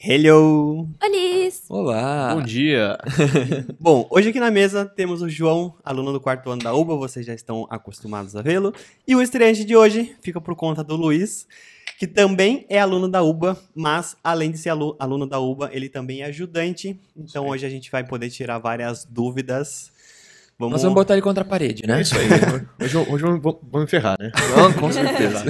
Hello! Olis! Olá! Bom dia! Bom, hoje aqui na mesa temos o João, aluno do quarto ano da UBA, vocês já estão acostumados a vê-lo. E o estreante de hoje fica por conta do Luiz, que também é aluno da UBA, mas além de ser alu aluno da UBA, ele também é ajudante. Então Sim. hoje a gente vai poder tirar várias dúvidas. Vamos... Nós vamos botar ele contra a parede, né? É isso aí. hoje, hoje vamos, vamos ferrar, né? Não, com certeza.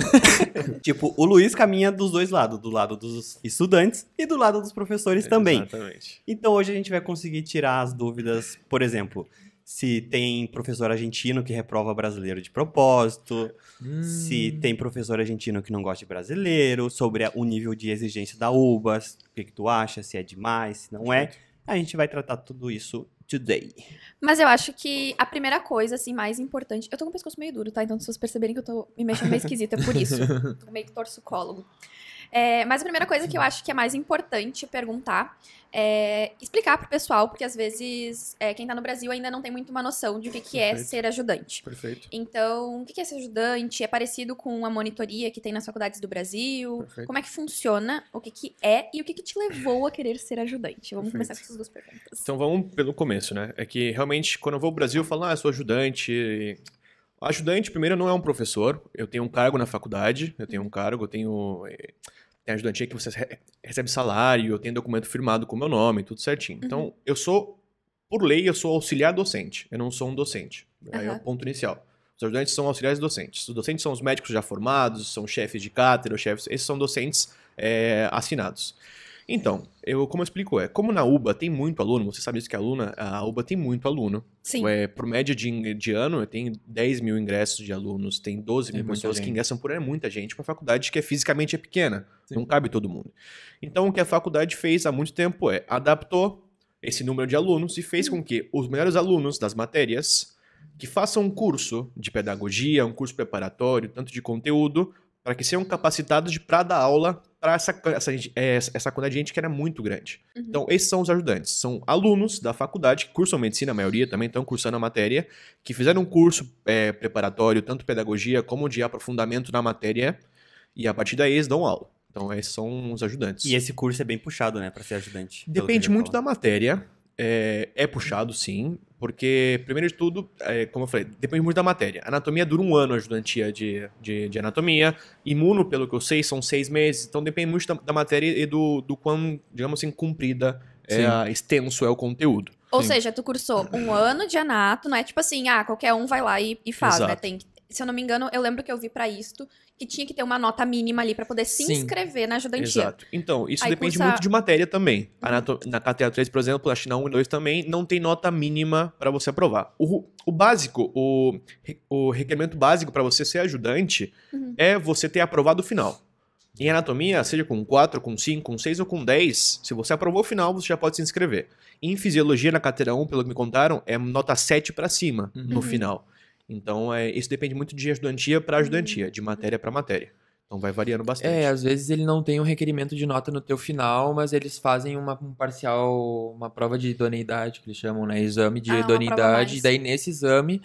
tipo, o Luiz caminha dos dois lados, do lado dos estudantes e do lado dos professores é, também. Exatamente. Então hoje a gente vai conseguir tirar as dúvidas, por exemplo, se tem professor argentino que reprova brasileiro de propósito, hum. se tem professor argentino que não gosta de brasileiro, sobre o nível de exigência da UBAS, o que, que, tu acha, se é demais, se não é. A gente vai tratar tudo isso today. Mas eu acho que a primeira coisa, assim, mais importante. Eu tô com o pescoço meio duro, tá? Então, se vocês perceberem que eu tô me mexendo meio esquisita, é por isso. tô meio torcicólogo. É, mas a primeira coisa que eu acho que é mais importante perguntar é explicar para o pessoal, porque às vezes é, quem está no Brasil ainda não tem muito uma noção de o que, que é ser ajudante. Perfeito. Então, o que é ser ajudante? É parecido com a monitoria que tem nas faculdades do Brasil? Perfeito. Como é que funciona? O que, que é e o que, que te levou a querer ser ajudante? Vamos Perfeito. começar com essas duas perguntas. Então, vamos pelo começo, né? É que realmente, quando eu vou ao Brasil, eu falo, ah, eu sou ajudante, Ajudante, primeiro, não é um professor. Eu tenho um cargo na faculdade, eu tenho um cargo, eu tenho. Eh, tem ajudante que você recebe salário, eu tenho documento firmado com meu nome, tudo certinho. Então, uhum. eu sou, por lei, eu sou auxiliar docente. Eu não sou um docente. Aí é o ponto inicial. Os ajudantes são auxiliares docentes. Os docentes são os médicos já formados, são chefes de cátedra, chefes. Esses são docentes é, assinados. Então, eu, como eu explico, é como na UBA tem muito aluno, você sabe isso que a é aluna, a UBA tem muito aluno. Sim. É, por média de, de ano, tem 10 mil ingressos de alunos, tem 12 é mil pessoas gente. que ingressam por ano, é muita gente, uma faculdade que é fisicamente é pequena, Sim. não cabe todo mundo. Então, o que a faculdade fez há muito tempo é adaptou esse número de alunos e fez com que os melhores alunos das matérias que façam um curso de pedagogia, um curso preparatório, tanto de conteúdo, para que sejam capacitados de para dar aula para essa, essa, é, essa quantidade de gente que era muito grande. Uhum. Então, esses são os ajudantes. São alunos da faculdade que cursam medicina, a maioria também estão cursando a matéria, que fizeram um curso é, preparatório, tanto pedagogia como de aprofundamento na matéria, e a partir daí eles dão aula. Então, esses são os ajudantes. E esse curso é bem puxado, né, para ser ajudante? Depende muito da matéria. É, é puxado, sim. Porque, primeiro de tudo, é, como eu falei, depende muito da matéria. Anatomia dura um ano a estudantia de, de, de, anatomia. Imuno, pelo que eu sei, são seis meses. Então depende muito da, da matéria e do, do quão, digamos assim, cumprida, é, extenso é o conteúdo. Ou Sim. seja, tu cursou um ano de anato, não é tipo assim, ah, qualquer um vai lá e, e faz, né? Exato. né? Tem, se eu não me engano, eu lembro que eu vi para isto que tinha que ter uma nota mínima ali para poder se Sim, inscrever na ajudantia. Exato. Então, isso Aí depende muito de matéria também. Uhum. Na KTA 3, por exemplo, na China 1 e 2 também não tem nota mínima para você aprovar. O, o básico, o, o requerimento básico para você ser ajudante uhum. é você ter aprovado o final. Em anatomia, seja com 4, com 5, com 6 ou com 10, se você aprovou o final, você já pode se inscrever. Em fisiologia, na cadeira 1, pelo que me contaram, é nota 7 para cima uhum. no final. Então, é, isso depende muito de ajudantia para ajudantia uhum. de matéria para matéria. Então vai variando é, bastante. É, às vezes ele não tem um requerimento de nota no teu final, mas eles fazem uma um parcial, uma prova de idoneidade, que eles chamam, né? Exame de ah, idoneidade. E daí nesse exame,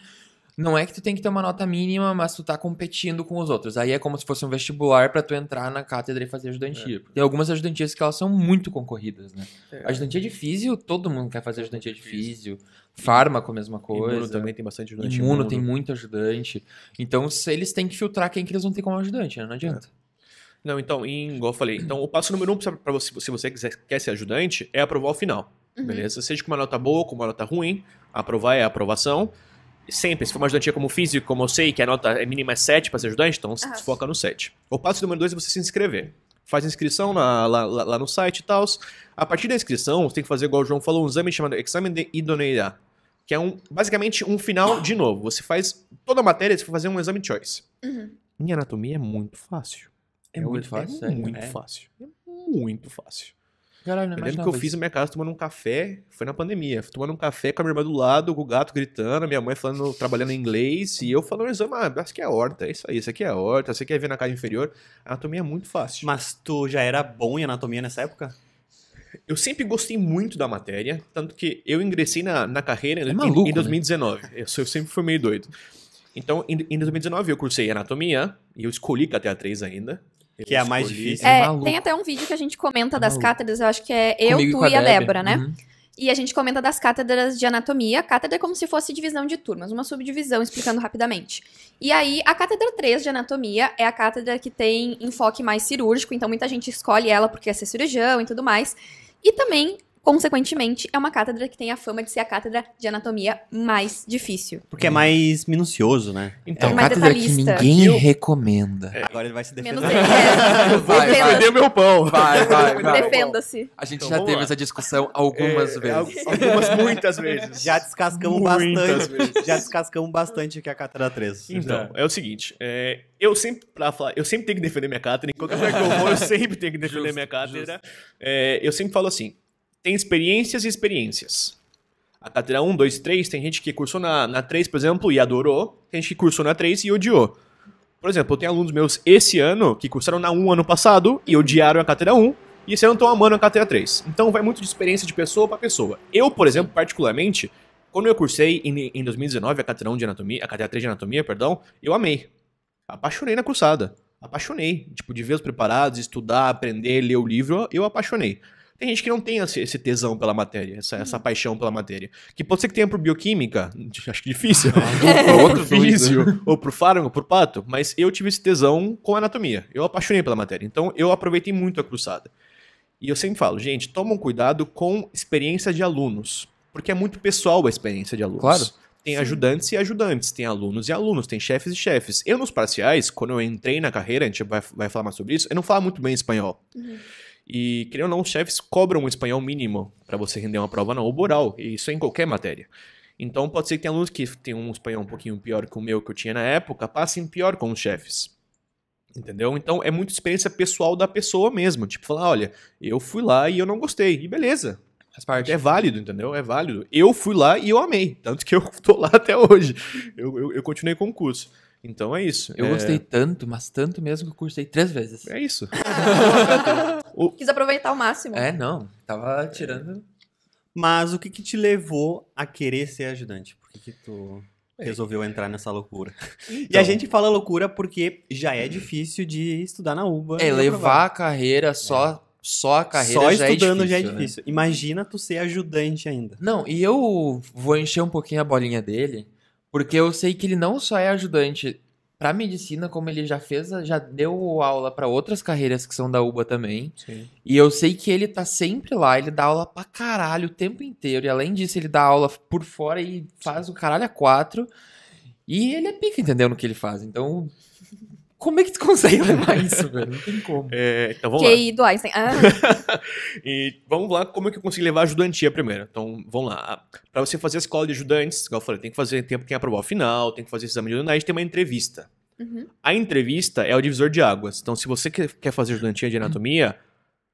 não é que tu tem que ter uma nota mínima, mas tu tá competindo com os outros. Aí é como se fosse um vestibular para tu entrar na cátedra e fazer ajudantia. É. Tem algumas ajudantias que elas são muito concorridas, né? É. ajudantia de físio, todo mundo quer fazer ajudantia de físio. Fármaco, mesma coisa. Imuno também tem bastante ajudante. Imuno, imuno, tem muito ajudante. Então, eles têm que filtrar quem que eles vão ter como ajudante, né? Não adianta. É. Não, então, em, igual eu falei, então o passo número um para você, se você quiser, quer ser ajudante, é aprovar o final. Uhum. Beleza? Seja com uma nota boa, com uma nota ruim, aprovar é aprovação. Sempre, se for uma ajudantinha como físico, como eu sei, que a nota é mínima é 7 para ser ajudante, então se foca no 7. O passo número 2 é você se inscrever faz inscrição na, lá, lá, no site e tal. A partir da inscrição, você tem que fazer, igual o João falou, um exame chamado Exame de Idoneidade, que é um, basicamente um final de novo. Você faz toda a matéria, você vai fazer um exame de choice. Uhum. Em anatomia é muito fácil. É, é muito fácil. É muito, é. fácil. É muito fácil. Caralho, eu lembro que eu fiz a minha casa tomando um café, foi na pandemia. Fui tomando um café com a minha irmã do lado, com o gato gritando, minha mãe falando, trabalhando em inglês, e eu falando exame, ah, acho que é horta, é isso aí, isso aqui é horta, você quer ver na casa inferior. A anatomia é muito fácil. Mas tu já era bom em anatomia nessa época? Eu sempre gostei muito da matéria, tanto que eu ingressei na, na carreira é maluco, em, 2019. Né? Eu, eu sempre fui meio doido. Então, em, em 2019 eu cursei anatomia, e eu escolhi até a 3 ainda, eu que é a mais difícil. É, é tem até um vídeo que a gente comenta é das cátedras, eu acho que é eu, Comigo tu e a Débora, né? Uhum. E a gente comenta das cátedras de anatomia. A cátedra é como se fosse divisão de turmas, uma subdivisão, explicando rapidamente. E aí, a cátedra 3 de anatomia é a cátedra que tem enfoque mais cirúrgico, então muita gente escolhe ela porque quer é ser cirurgião e tudo mais. E também Consequentemente, é uma cátedra que tem a fama de ser a cátedra de anatomia mais difícil. Porque é mais minucioso, né? Então, é, é uma cátedra que ninguém eu... recomenda. É. Agora ele vai se defender. Menos ele. É. vai, defender meu pão. Vai, vai, vai. Defenda-se. A gente então, já teve lá. essa discussão algumas é, vezes. Algumas, muitas vezes. Já descascamos muitas bastante. Vezes. Já descascamos bastante aqui a cátedra 3. Então, já. é o seguinte, é, eu sempre, pra falar, eu sempre tenho que defender minha cátedra. Em qualquer lugar que eu vou, eu sempre tenho que defender justo, minha cátedra. É, eu sempre falo assim, tem experiências e experiências. A cátedra 1, 2, 3, tem gente que cursou na, na 3, por exemplo, e adorou, tem gente que cursou na 3 e odiou. Por exemplo, eu tenho alunos meus esse ano que cursaram na 1 ano passado e odiaram a cátedra 1, e esse ano estão amando a cátedra 3. Então vai muito de experiência de pessoa para pessoa. Eu, por exemplo, particularmente, quando eu cursei em, em 2019 a cátedra 1 de anatomia, a cátedra 3 de anatomia, perdão, eu amei. Apaixonei na cursada. Apaixonei. Tipo, de ver os preparados, estudar, aprender, ler o livro, eu apaixonei tem gente que não tem esse, tesão pela matéria, essa, essa hum. paixão pela matéria. Que pode ser que tenha pro bioquímica, acho que difícil, ou, ou pro físio, ou pro fármaco, pato, mas eu tive esse tesão com anatomia. Eu apaixonei pela matéria, então eu aproveitei muito a cruzada. E eu sempre falo, gente, tomam cuidado com experiência de alunos, porque é muito pessoal a experiência de alunos. Claro. Tem Sim. ajudantes e ajudantes, tem alunos e alunos, tem chefes e chefes. Eu, nos parciais, quando eu entrei na carreira, a gente vai, vai falar mais sobre isso, eu não falava muito bem espanhol. Uhum. E, querendo ou não, os chefes cobram um espanhol mínimo para você render uma prova na oral, e isso é em qualquer matéria. Então, pode ser que tenha alunos que tem um espanhol um pouquinho pior que o meu que eu tinha na época, passem pior com os chefes. Entendeu? Então, é muito experiência pessoal da pessoa mesmo. Tipo, falar, olha, eu fui lá e eu não gostei. E beleza, Faz parte. É válido, entendeu? É válido. Eu fui lá e eu amei. Tanto que eu tô lá até hoje. Eu, eu, eu continuei com o curso. Então é isso. Eu é... gostei tanto, mas tanto mesmo que eu cursei três vezes. É isso. o... Quis aproveitar ao máximo. É, não. Tava tirando. Mas o que, que te levou a querer ser ajudante? Por que, que tu é. resolveu entrar nessa loucura. Então, e a então. gente fala loucura porque já é difícil de estudar na UBA. É, levar a carreira só. É. Só a carreira Só já é estudando é difícil, já é difícil. Né? Imagina tu ser ajudante ainda. Não, e eu vou encher um pouquinho a bolinha dele, porque eu sei que ele não só é ajudante para medicina, como ele já fez, já deu aula para outras carreiras que são da UBA também. Sim. E eu sei que ele tá sempre lá, ele dá aula pra caralho o tempo inteiro. E além disso, ele dá aula por fora e faz o caralho a quatro. E ele é pica, entendeu, no que ele faz. Então, como é que tu consegue levar isso, velho? Não tem como. É, então vamos QI lá. É do Einstein. Ah. e vamos lá, como é que eu consigo levar a ajudantia primeiro? Então, vamos lá. Para você fazer a escola de ajudantes, igual eu falei, tem que fazer tempo que aprovar o final, tem que fazer exame de unidade, tem uma entrevista. Uhum. A entrevista é o divisor de águas. Então, se você quer fazer ajudantia de anatomia, uhum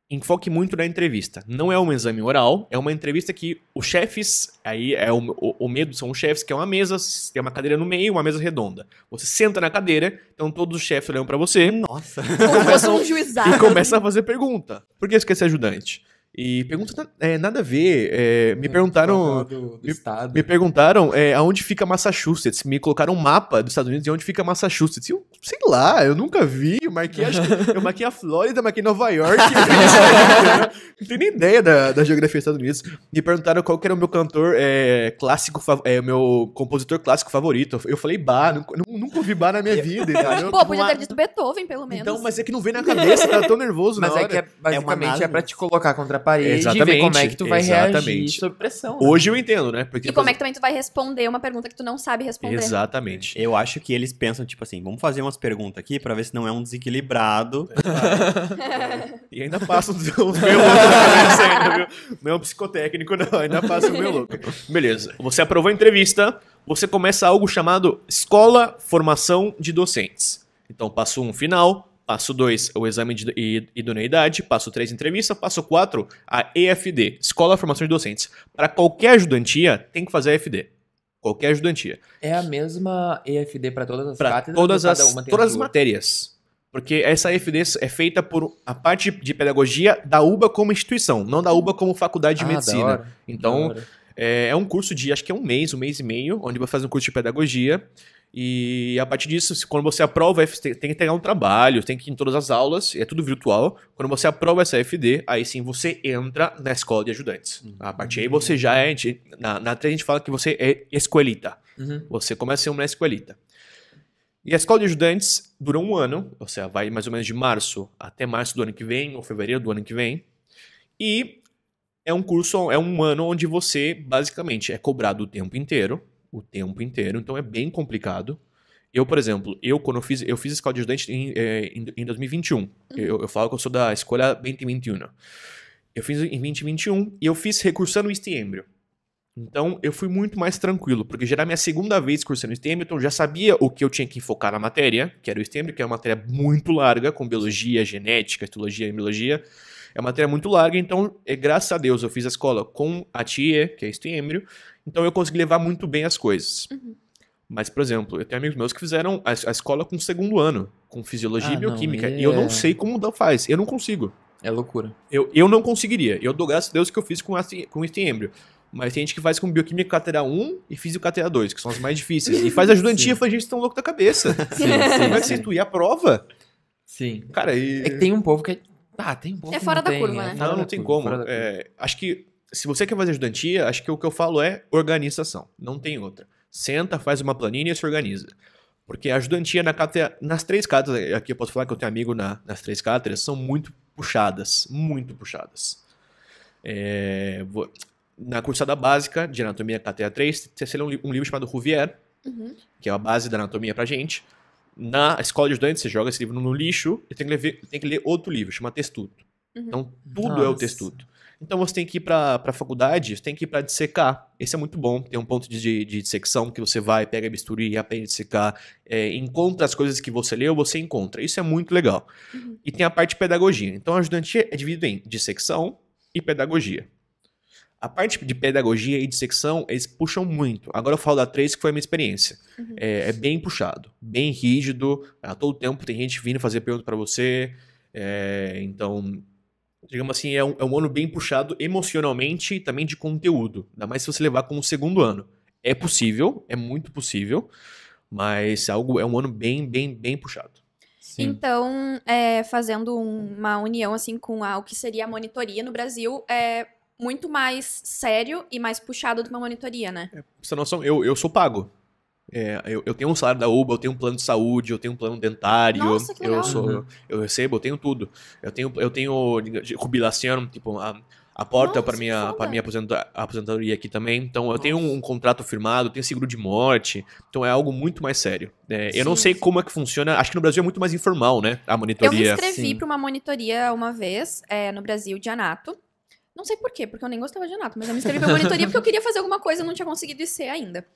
enfoque muito na entrevista. Não é um exame oral, é uma entrevista que os chefes, aí é o, o, o medo são os chefes, que é uma mesa, tem uma cadeira no meio, uma mesa redonda. Você senta na cadeira, então todos os chefes olham para você. Nossa. Como fosse um juizado. E começa a fazer pergunta. Por que você quer ser ajudante? E pergunta é, nada a ver. É, me é, perguntaram. Do, do me, estado. me perguntaram é, aonde fica Massachusetts. Me colocaram um mapa dos Estados Unidos e onde fica Massachusetts. eu, sei lá, eu nunca vi. Eu marquei, que, eu marquei a Flórida, marquei Nova York. não tenho nem ideia da, da geografia dos Estados Unidos. Me perguntaram qual que era o meu cantor é, clássico, é, meu compositor clássico favorito. Eu falei Bach, nunca, nunca ouvi Bach na minha vida. Entendeu? Pô, tipo podia ter dito Beethoven, pelo menos. Então, mas é que não vem na cabeça, tá tão nervoso, mas na é hora. que é, é basicamente é, é pra te colocar contra a parede exatamente, e ver como é que tu vai exatamente. reagir sob pressão. Né? Hoje eu entendo, né? Porque e como é que também tu vai responder uma pergunta que tu não sabe responder. Exatamente. Eu acho que eles pensam, tipo assim, vamos fazer umas perguntas aqui pra ver se não é um desequilibrado. e ainda passa o meu louco. viu? Não é um psicotécnico, não. Ainda passa o meu louco. Beleza. Você aprovou a entrevista, você começa algo chamado Escola Formação de Docentes. Então, passo um final, Passo 2, o exame de idoneidade. Passo 3, entrevista. Passo 4, a EFD, Escola de Formação de Docentes. Para qualquer ajudantia, tem que fazer a EFD. Qualquer ajudantia. É a mesma EFD para todas as pra cátedras? Todas, as, todas as matérias. Porque essa EFD é feita por a parte de pedagogia da UBA como instituição, não da UBA como faculdade de ah, medicina. Então, é, é um curso de acho que é um mês, um mês e meio, onde vai fazer um curso de pedagogia. E a partir disso, quando você aprova, tem que entregar um trabalho, tem que ir em todas as aulas, é tudo virtual. Quando você aprova essa FD, aí sim você entra na escola de ajudantes. Uhum. A partir aí você já é. Na, na 3 a gente fala que você é escolita. Uhum. Você começa a ser uma escolita. E a escola de ajudantes dura um ano, ou seja, vai mais ou menos de março até março do ano que vem, ou fevereiro do ano que vem. E é um curso, é um ano onde você basicamente é cobrado o tempo inteiro o tempo inteiro, então é bem complicado. Eu, por exemplo, eu quando eu fiz, eu fiz escola de ajudante eh, em, em, em 2021. Uhum. Eu, eu falo que eu sou da escolha 2021. Eu fiz em 2021 e eu fiz recursando estiembro. Então, eu fui muito mais tranquilo, porque já era minha segunda vez cursando STEM, então eu já sabia o que eu tinha que focar na matéria, que era o STEM, que é uma matéria muito larga, com biologia, genética, histologia, embriologia. É uma matéria muito larga, então, é, graças a Deus, eu fiz a escola com a tia, que é estiêmbrio, então eu consegui levar muito bem as coisas. Uhum. Mas, por exemplo, eu tenho amigos meus que fizeram a, a escola com segundo ano, com fisiologia ah, e bioquímica. Não, e... e eu não é sei como faz. Eu não consigo. É loucura. Eu, eu não conseguiria. Eu dou graças a Deus que eu fiz com, a, com este Mas tem gente que faz com bioquímica cátedra 1 e físico cátedra 2, que são as mais difíceis. E faz a judantia, faz gente tão louco da cabeça. Sim, sim, Como é que você a prova? Sim. Cara, e... É que tem um povo que é ah, tem bom. É fora da tem, curva, é né? Não, não tem como. É, acho que se você quer fazer ajudantia, acho que o que eu falo é organização. Não tem outra. Senta, faz uma planilha e se organiza. Porque a ajudantia na cátedra, nas três cátedras, é, aqui eu posso falar que eu tenho amigo na, nas três cátedras, são muito puxadas, muito puxadas. É, vou, na cursada básica de anatomia cátedra 3, você um, um livro chamado Ruvier, uhum. que é a base da anatomia pra gente na escola de estudantes, você joga esse livro no lixo e tem que ler, tem que ler outro livro, chama Testuto. Uhum. Então, tudo Nossa. é o Testuto. Então, você tem que ir para a faculdade, você tem que ir para dissecar. Esse é muito bom, tem um ponto de, de, de dissecção que você vai, pega a bisturi, aprende a dissecar, é, encontra as coisas que você leu, você encontra. Isso é muito legal. Uhum. E tem a parte de pedagogia. Então, a estudantia é dividida em dissecção e pedagogia. A parte de pedagogia e de secção, eles puxam muito. Agora eu falo da 3, que foi a minha experiência. Uhum. É, é, bem puxado, bem rígido. A todo tempo tem gente vindo fazer pergunta para você. É, então, digamos assim, é um, é um, ano bem puxado emocionalmente e também de conteúdo. Ainda mais se você levar como segundo ano. É possível, é muito possível, mas algo é um ano bem, bem, bem puxado. Sim. Então, é, fazendo uma união assim com a, o que seria a monitoria no Brasil, é, muito mais sério e mais puxado do que uma monitoria, né? Essa é, você eu, eu sou pago. É, eu, eu, tenho um salário da UBA, eu tenho um plano de saúde, eu tenho um plano dentário, Nossa, eu sou, eu, uhum. eu, recebo, eu tenho tudo. Eu tenho, eu tenho jubilação, tipo, a, a porta para minha, pra minha aposentadoria aqui também. Então, eu Nossa. tenho um, um, contrato firmado, tenho seguro de morte. Então, é algo muito mais sério. É, eu não sei como é que funciona. Acho que no Brasil é muito mais informal, né? A monitoria. Eu me inscrevi para uma monitoria uma vez é, no Brasil, de Anato. Não sei por quê, porque eu nem gostava de anato, mas eu me inscrevi pra monitoria porque eu queria fazer alguma coisa, eu não tinha conseguido ser ainda.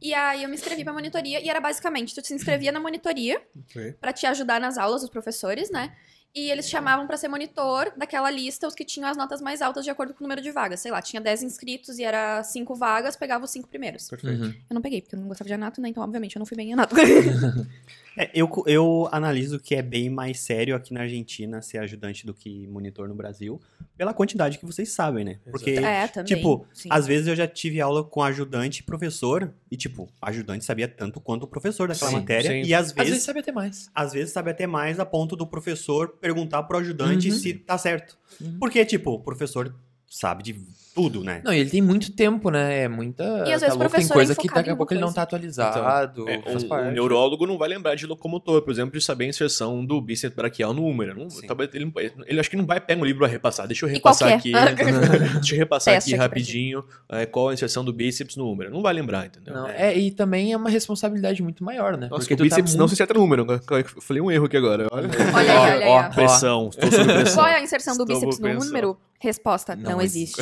E aí eu me inscrevi pra monitoria e era basicamente, tu se inscrevia na monitoria okay. para te ajudar nas aulas, dos professores, né? e eles chamavam para ser monitor daquela lista os que tinham as notas mais altas de acordo com o número de vagas. Sei lá, tinha 10 inscritos e era 5 vagas, pegava os 5 primeiros. Perfeito. Uhum. Eu não peguei, porque eu não gostava de anato, né? Então, obviamente, eu não fui bem em anato. é, eu, eu analiso que é bem mais sério aqui na Argentina ser ajudante do que monitor no Brasil, pela quantidade que vocês sabem, né? Porque, é, também, tipo, sim. às vezes eu já tive aula com ajudante e professor e, tipo, ajudante sabia tanto quanto o professor daquela sim, matéria. Sim. E às vezes. Às vezes sabe até mais. Às vezes sabe até mais a ponto do professor perguntar pro ajudante uhum. se tá certo. Uhum. Porque, tipo, o professor sabe de tudo, né? Não, e ele tem muito tempo, né? É muita. E às tá vezes tá louco, tem é coisa é que daqui a pouco ele não tá atualizado. Então, é, um, parte. o neurólogo não vai lembrar de locomotor, por exemplo, de saber a inserção do bíceps braquial no húmero. Não, talvez ele, ele acho que não vai pegar um livro a repassar. Deixa eu repassar aqui. deixa eu repassar Peço aqui rapidinho é, qual a inserção do bíceps no húmero. Não vai lembrar, entendeu? Não, é. é. e também é uma responsabilidade muito maior, né? Nossa, Porque o tá bíceps tá não muito... se acerta no húmero. Né? Eu falei um erro aqui agora. Olha, olha, olha ó, pressão. Só Qual é a inserção do bíceps no húmero? Resposta: não, não existe.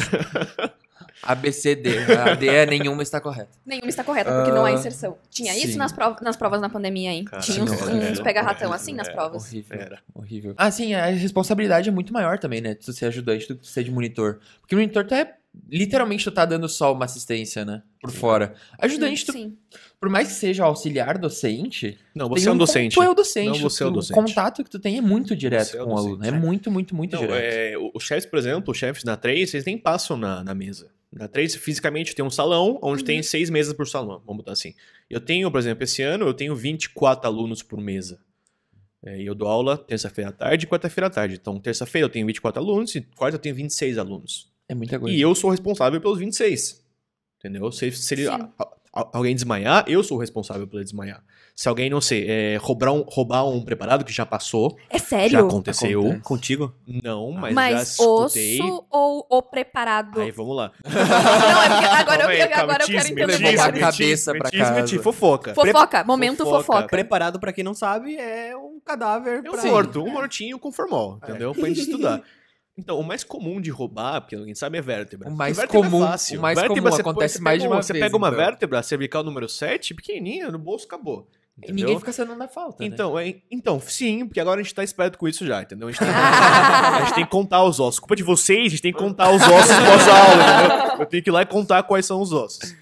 ABCD. A D é nenhuma está correta. Nenhuma está correta, porque não há ah, inserção. Tinha sim. isso nas provas, nas provas na pandemia, hein? Tinha uns, não, uns pega-ratão assim nas provas. Horrível. Era. Horrível. Ah, sim, a responsabilidade é muito maior também, né? Se você é ajudante, se que é de monitor. Porque o monitor tá é literalmente tu tá dando só uma assistência, né? Por fora. Ajudante, tu, Sim. por mais que seja auxiliar docente. Não, você é um docente. Tu é o docente. Não, você é o docente. O contato que tu tem é muito é direto é com o, docente. aluno. É muito, muito, muito não, direto. É, os chefes, por exemplo, os chefes na 3, eles nem passam na, na mesa. Na 3, fisicamente, tem um salão onde uhum. tem seis mesas por salão, vamos botar assim. Eu tenho, por exemplo, esse ano, eu tenho 24 alunos por mesa. É, e eu dou aula terça-feira à tarde e quarta-feira à tarde. Então, terça-feira eu tenho 24 alunos e quarta eu tenho 26 alunos. É muita coisa. E eu sou responsável pelos 26. Entendeu? Se, se ele, a, a, alguém desmaiar, eu sou responsável por ele desmaiar. Se alguém, não sei, é, roubar, um, roubar um preparado que já passou. É sério? Já aconteceu. Acontece. Contigo? Não, ah. mas, mas já escutei. osso ou o preparado? Aí, vamos lá. não, é porque agora, eu, aí, agora eu quero entender. Metis, a cabeça metis, pra casa. fofoca. Fofoca, Pre momento fofoca. fofoca. Preparado, pra quem não sabe, é um cadáver. É um morto, um é. mortinho com formol, é. entendeu? É. Pra gente estudar. Então, o mais comum de roubar, porque ninguém sabe, é vértebra. O é mais vértebra comum, é fácil. o mais vértebra, comum acontece mais de uma, uma vez. Você pega então. uma vértebra, cervical número 7, pequenininha, no bolso, acabou. Entendeu? E ninguém fica sabendo da falta. Né? Então, né? é, então, sim, porque agora a gente tá esperto com isso já, entendeu? A gente, tem, a gente tem que contar os ossos. Culpa de vocês, a gente tem que contar os ossos pós-aula, entendeu? Eu tenho que ir lá e contar quais são os ossos.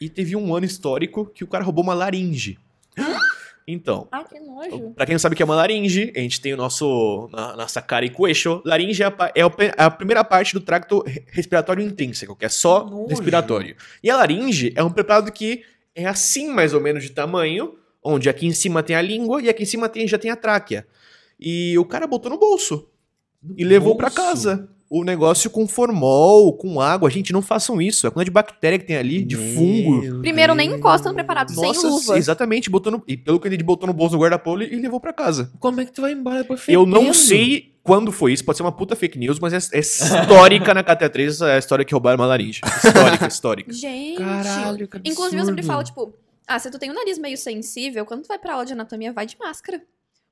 E teve um ano histórico que o cara roubou uma laringe. Então. Ai, que nojo. Pra quem não sabe o que é uma laringe, a gente tem o nosso. Na, nossa cara e queixo. Laringe é a, é, é a, primeira parte do tracto respiratório intrínseco, que é só respiratório. E a laringe é um preparado que é assim, mais ou menos, de tamanho, onde aqui em cima tem a língua e aqui em cima tem, já tem a tráquea. E o cara botou no bolso. No e levou para casa o negócio com formol, com água. Gente, não façam isso. É coisa de bactéria que tem ali, de Meu fungo. Deus. Primeiro, nem encosta no preparado Nossa, sem luva. Exatamente. Botou no, e pelo que ele botou no bolso do guarda-polo e levou para casa. Como é que tu vai embora depois Eu não sei quando foi isso. Pode ser uma puta fake news, mas é, é histórica na kt 3 é a história que roubaram uma laringe. Histórica, histórica. Gente. Caralho, que Inclusive, eu sempre falo, tipo... Ah, se tu tem um nariz meio sensível, quando tu vai pra aula de anatomia, vai de máscara.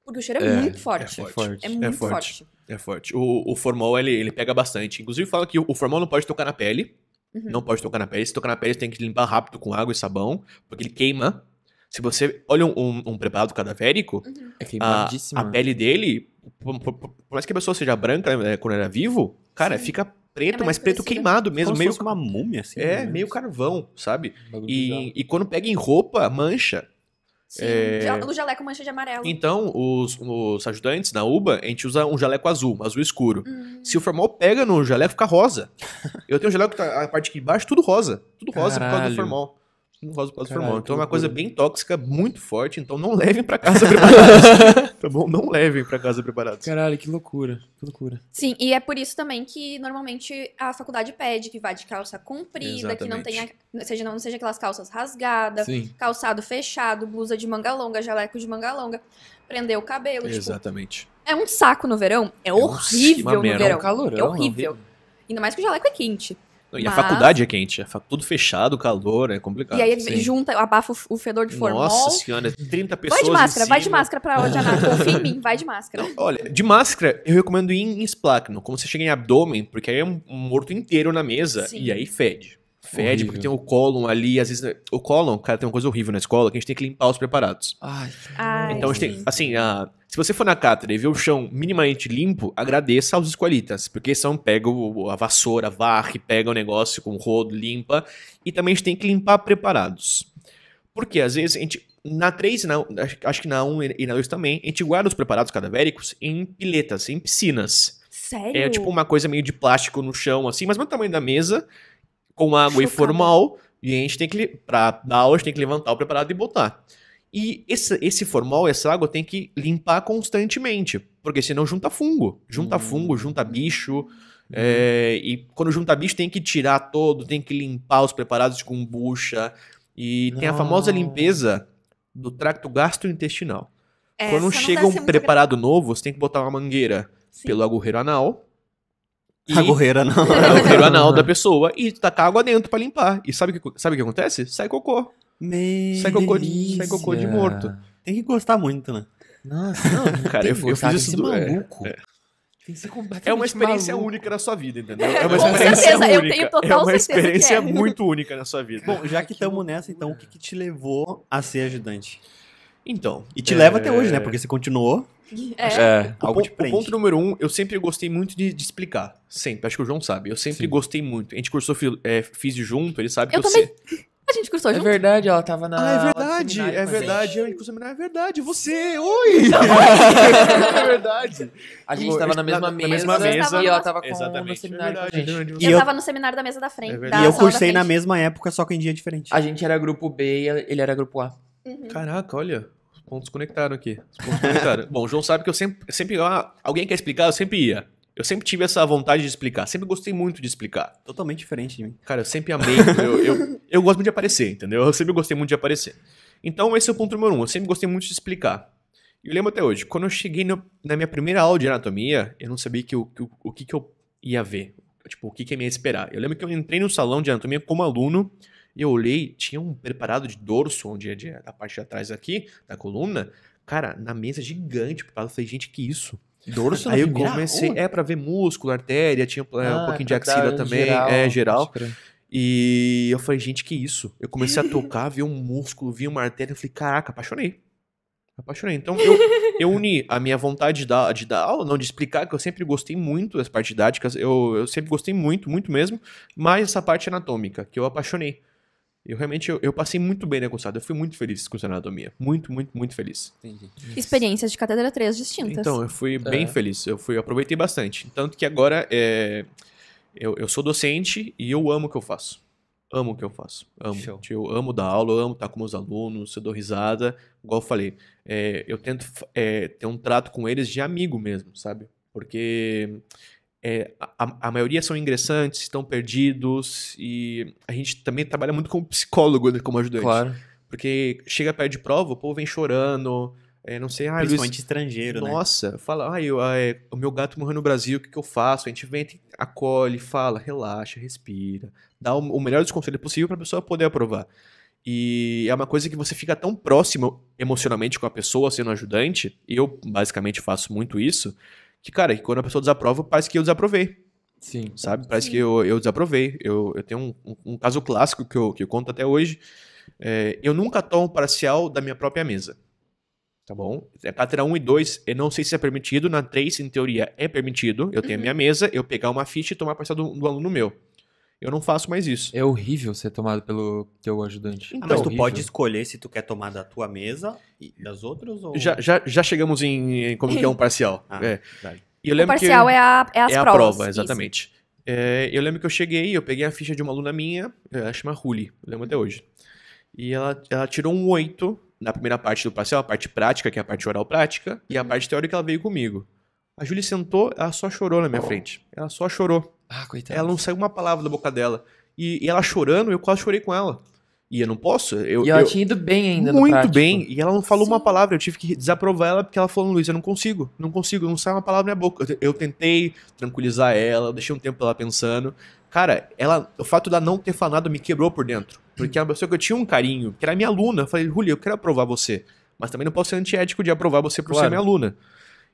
Porque o cheiro é, é muito é forte. É, forte. é muito é forte. forte. É forte. O, o formol, ele, ele pega bastante. Inclusive, fala que o, formol não pode tocar na pele. Uhum. Não pode tocar na pele. Se tocar na pele, você tem que limpar rápido com água e sabão, porque ele queima. Se você olha um, um, um preparado cadavérico, uhum. é a, pele dele, por, por, por, mais que a pessoa seja branca né, quando era vivo, cara, Sim. fica preto, é mas preto queimado mesmo. Como meio uma múmia, assim. É, né? meio carvão, sabe? E, e quando pega em roupa, mancha é... o jaleco mancha de amarelo. Então, os, os ajudantes na UBA, a gente usa um jaleco azul, azul escuro. Hum. Se o formol pega no jaleco, fica rosa. Eu tenho um jaleco, tá, a parte aqui embaixo, tudo rosa. Tudo rosa Caralho. por causa do formol no vaso do formal. Então é uma coisa bem tóxica, muito forte, então não levem para casa preparados. tá bom? Não levem para casa preparados. Caralho, que loucura, que loucura. Sim, e é por isso também que normalmente a faculdade pede que vá de calça comprida, Exatamente. que não tenha, seja não seja aquelas calças rasgadas, Sim. calçado fechado, blusa de manga longa, jaleco de manga longa, prender o cabelo, tipo, Exatamente. Tipo, é um saco no verão, é, é horrível um no verão. É um calorão, é horrível. É horrível. Ainda mais que o jaleco é quente. Não, e Mas... a faculdade é quente, é tudo fechado, calor, é complicado. E aí junta, abafa o fedor de formol. Nossa senhora, 30 pessoas. Vai de máscara, vai de máscara pra onde, Ana? Confia em mim, vai de máscara. Não, olha, de máscara, eu recomendo ir em esplacno, como você chega em abdômen, porque aí é um morto inteiro na mesa sim. e aí fede. Fede, horrível. porque tem o colon ali, às vezes. O colon, cara, tem uma coisa horrível na escola que a gente tem que limpar os preparados. Ai, Ai então a gente tem. Assim, a, se você for na cátedra e ver o chão minimamente limpo, agradeça aos escolitas, porque são pegam a vassoura, varre, pega o negócio com o rodo, limpa. E também a gente tem que limpar preparados. Porque às vezes a gente. Na 3 na acho que na 1 e na 2 também, a gente guarda os preparados cadavéricos em piletas, em piscinas. Sério? É tipo uma coisa meio de plástico no chão, assim, mas é o tamanho da mesa com água Chocada. formal E a gente tem que, para dar aula, a gente tem que levantar o preparado e botar. E esse, esse formal, essa água, tem que limpar constantemente, porque senão junta fungo. Junta hum. fungo, junta bicho. Uhum. É, e quando junta bicho, tem que tirar todo, tem que limpar os preparados com bucha. E não. tem a famosa limpeza do tracto gastrointestinal. Essa quando chega um preparado novo, você tem que botar uma mangueira Sim. pelo agorreiro anal e... A gorreira não. A gorreira anal da pessoa e tacar água dentro para limpar. E sabe o que, sabe que acontece? Sai cocô. sai, cocô de, sai cocô de morto. Tem que gostar muito, né? Nossa, não, cara, eu, eu fiz isso do... É, maluco. É, é. É uma experiência maluco. única na sua vida, entendeu? É, é uma Com experiência certeza, única. eu tenho é total É uma experiência é. muito única na sua vida. Bom, já que estamos nessa, então, o que, que, te levou a ser ajudante? Então. E te é... leva até hoje, né? Porque você continuou. É, é. o, algo de O ponto número um, eu sempre gostei muito de, de, explicar. Sempre. Acho que o João sabe. Eu sempre Sim. gostei muito. A gente cursou é, físio junto, ele sabe eu que eu também... sei. A gente cursou é junto. É verdade, ó, tava na. Ah, é verdade, é verdade. Eu gente cursou seminário, é verdade. Você, oi! é verdade. A gente tava na mesma, na, mesa, na mesma mesa. E ela tava com no seminário. É verdade, eu, eu tava no seminário da mesa da frente. É da e eu cursei na mesma época, só que em dia diferente. A gente era grupo B e ele era grupo A. Uhum. Caraca, olha pontos conectaram aqui. Os pontos conectaram. Bom, o João sabe que eu sempre. sempre ah, alguém quer explicar? Eu sempre ia. Eu sempre tive essa vontade de explicar. Sempre gostei muito de explicar. Totalmente diferente de mim. Cara, eu sempre amei. eu, eu, eu gosto muito de aparecer, entendeu? Eu sempre gostei muito de aparecer. Então, esse é o ponto número um. Eu sempre gostei muito de explicar. E eu lembro até hoje, quando eu cheguei no, na minha primeira aula de anatomia, eu não sabia que, o, que, o que, que eu ia ver. Tipo, o que, que eu ia esperar. Eu lembro que eu entrei no salão de anatomia como aluno. E eu olhei, tinha um preparado de dorso, onde é a parte de trás aqui, da coluna, cara, na mesa gigante. Eu falei, gente, que isso? Dorso Aí eu comecei, é para ver músculo, artéria, tinha é, ah, um pouquinho de axila também, geral, é geral. E eu falei, gente, que isso? Eu comecei a tocar, vi um músculo, vi uma artéria, eu falei, caraca, apaixonei. Apaixonei. Então eu, eu uni a minha vontade de dar, de dar aula, não de explicar, que eu sempre gostei muito das partes didáticas, eu, eu sempre gostei muito, muito mesmo, mas essa parte anatômica, que eu apaixonei. Eu realmente eu, eu passei muito bem né Gustavo Eu fui muito feliz com a anatomia. Muito, muito, muito feliz. Entendi. Experiências de cátedra 3 distintas. Então, eu fui é. bem feliz. Eu fui, aproveitei bastante. Tanto que agora é, eu, eu sou docente e eu amo o que eu faço. Amo o que eu faço. Amo. Show. Eu amo dar aula, eu amo estar com meus alunos, eu dou risada. Igual eu falei, é, eu tento é, ter um trato com eles de amigo mesmo, sabe? Porque é, a, a, maioria são ingressantes, estão perdidos, e a gente também trabalha muito como psicólogo, né, como ajudante. Claro. Porque chega perto de prova, o povo vem chorando, é, não sei, ah, Principalmente Luiz, estrangeiro, né? nossa, né? fala, ah, eu, é, o meu gato morreu no Brasil, o que, que eu faço? A gente vem, acolhe, fala, relaxa, respira, dá o, o melhor desconselho possível para a pessoa poder aprovar. E é uma coisa que você fica tão próximo emocionalmente com a pessoa sendo ajudante, e eu basicamente faço muito isso, que, cara, que quando a pessoa desaprova, parece que eu desaprovei. Sim. Sabe? Parece Sim. que eu, eu desaprovei. Eu, eu tenho um, um, um caso clássico que eu, que eu conto até hoje. É, eu nunca tomo parcial da minha própria mesa. Tá bom? a é cátedra 1 e 2, eu não sei se é permitido. Na 3, em teoria, é permitido. Eu tenho uhum. a minha uhum. mesa, eu pegar uma ficha e tomar parcial do, do aluno meu. Eu não faço mais isso. É horrível ser tomado pelo teu ajudante. Ah, então, mas tu horrível. pode escolher se tu quer tomar da tua mesa e das outras ou... Já, já, já chegamos em, em como que é um parcial. Ah, é. E eu lembro o parcial que, é, a, é as é provas. É a prova, exatamente. É, eu lembro que eu cheguei, eu peguei a ficha de uma aluna minha, é, ela chama Ruli, eu lembro até hoje. E ela, ela tirou um 8 na primeira parte do parcial, a parte prática, que é a parte oral prática, e a uhum. parte teórica ela veio comigo. A Julie sentou, ela só chorou na minha oh. frente. Ela só chorou. Ah, coitada. Ela não saiu uma palavra da boca dela. E, e ela chorando, eu quase chorei com ela. E eu não posso. Eu, e ela eu, tinha ido bem ainda Muito bem. E ela não falou Sim. uma palavra. Eu tive que desaprovar ela porque ela falou, Luiz, eu não consigo. Não consigo. Não sai uma palavra da minha boca. Eu, eu tentei tranquilizar ela. Deixei um tempo ela pensando. Cara, ela, o fato dela não ter falado me quebrou por dentro. Porque é uma pessoa que eu tinha um carinho. Que era minha aluna. Eu falei, Julia, eu quero aprovar você. Mas também não posso ser antiético de aprovar você por claro. ser minha aluna.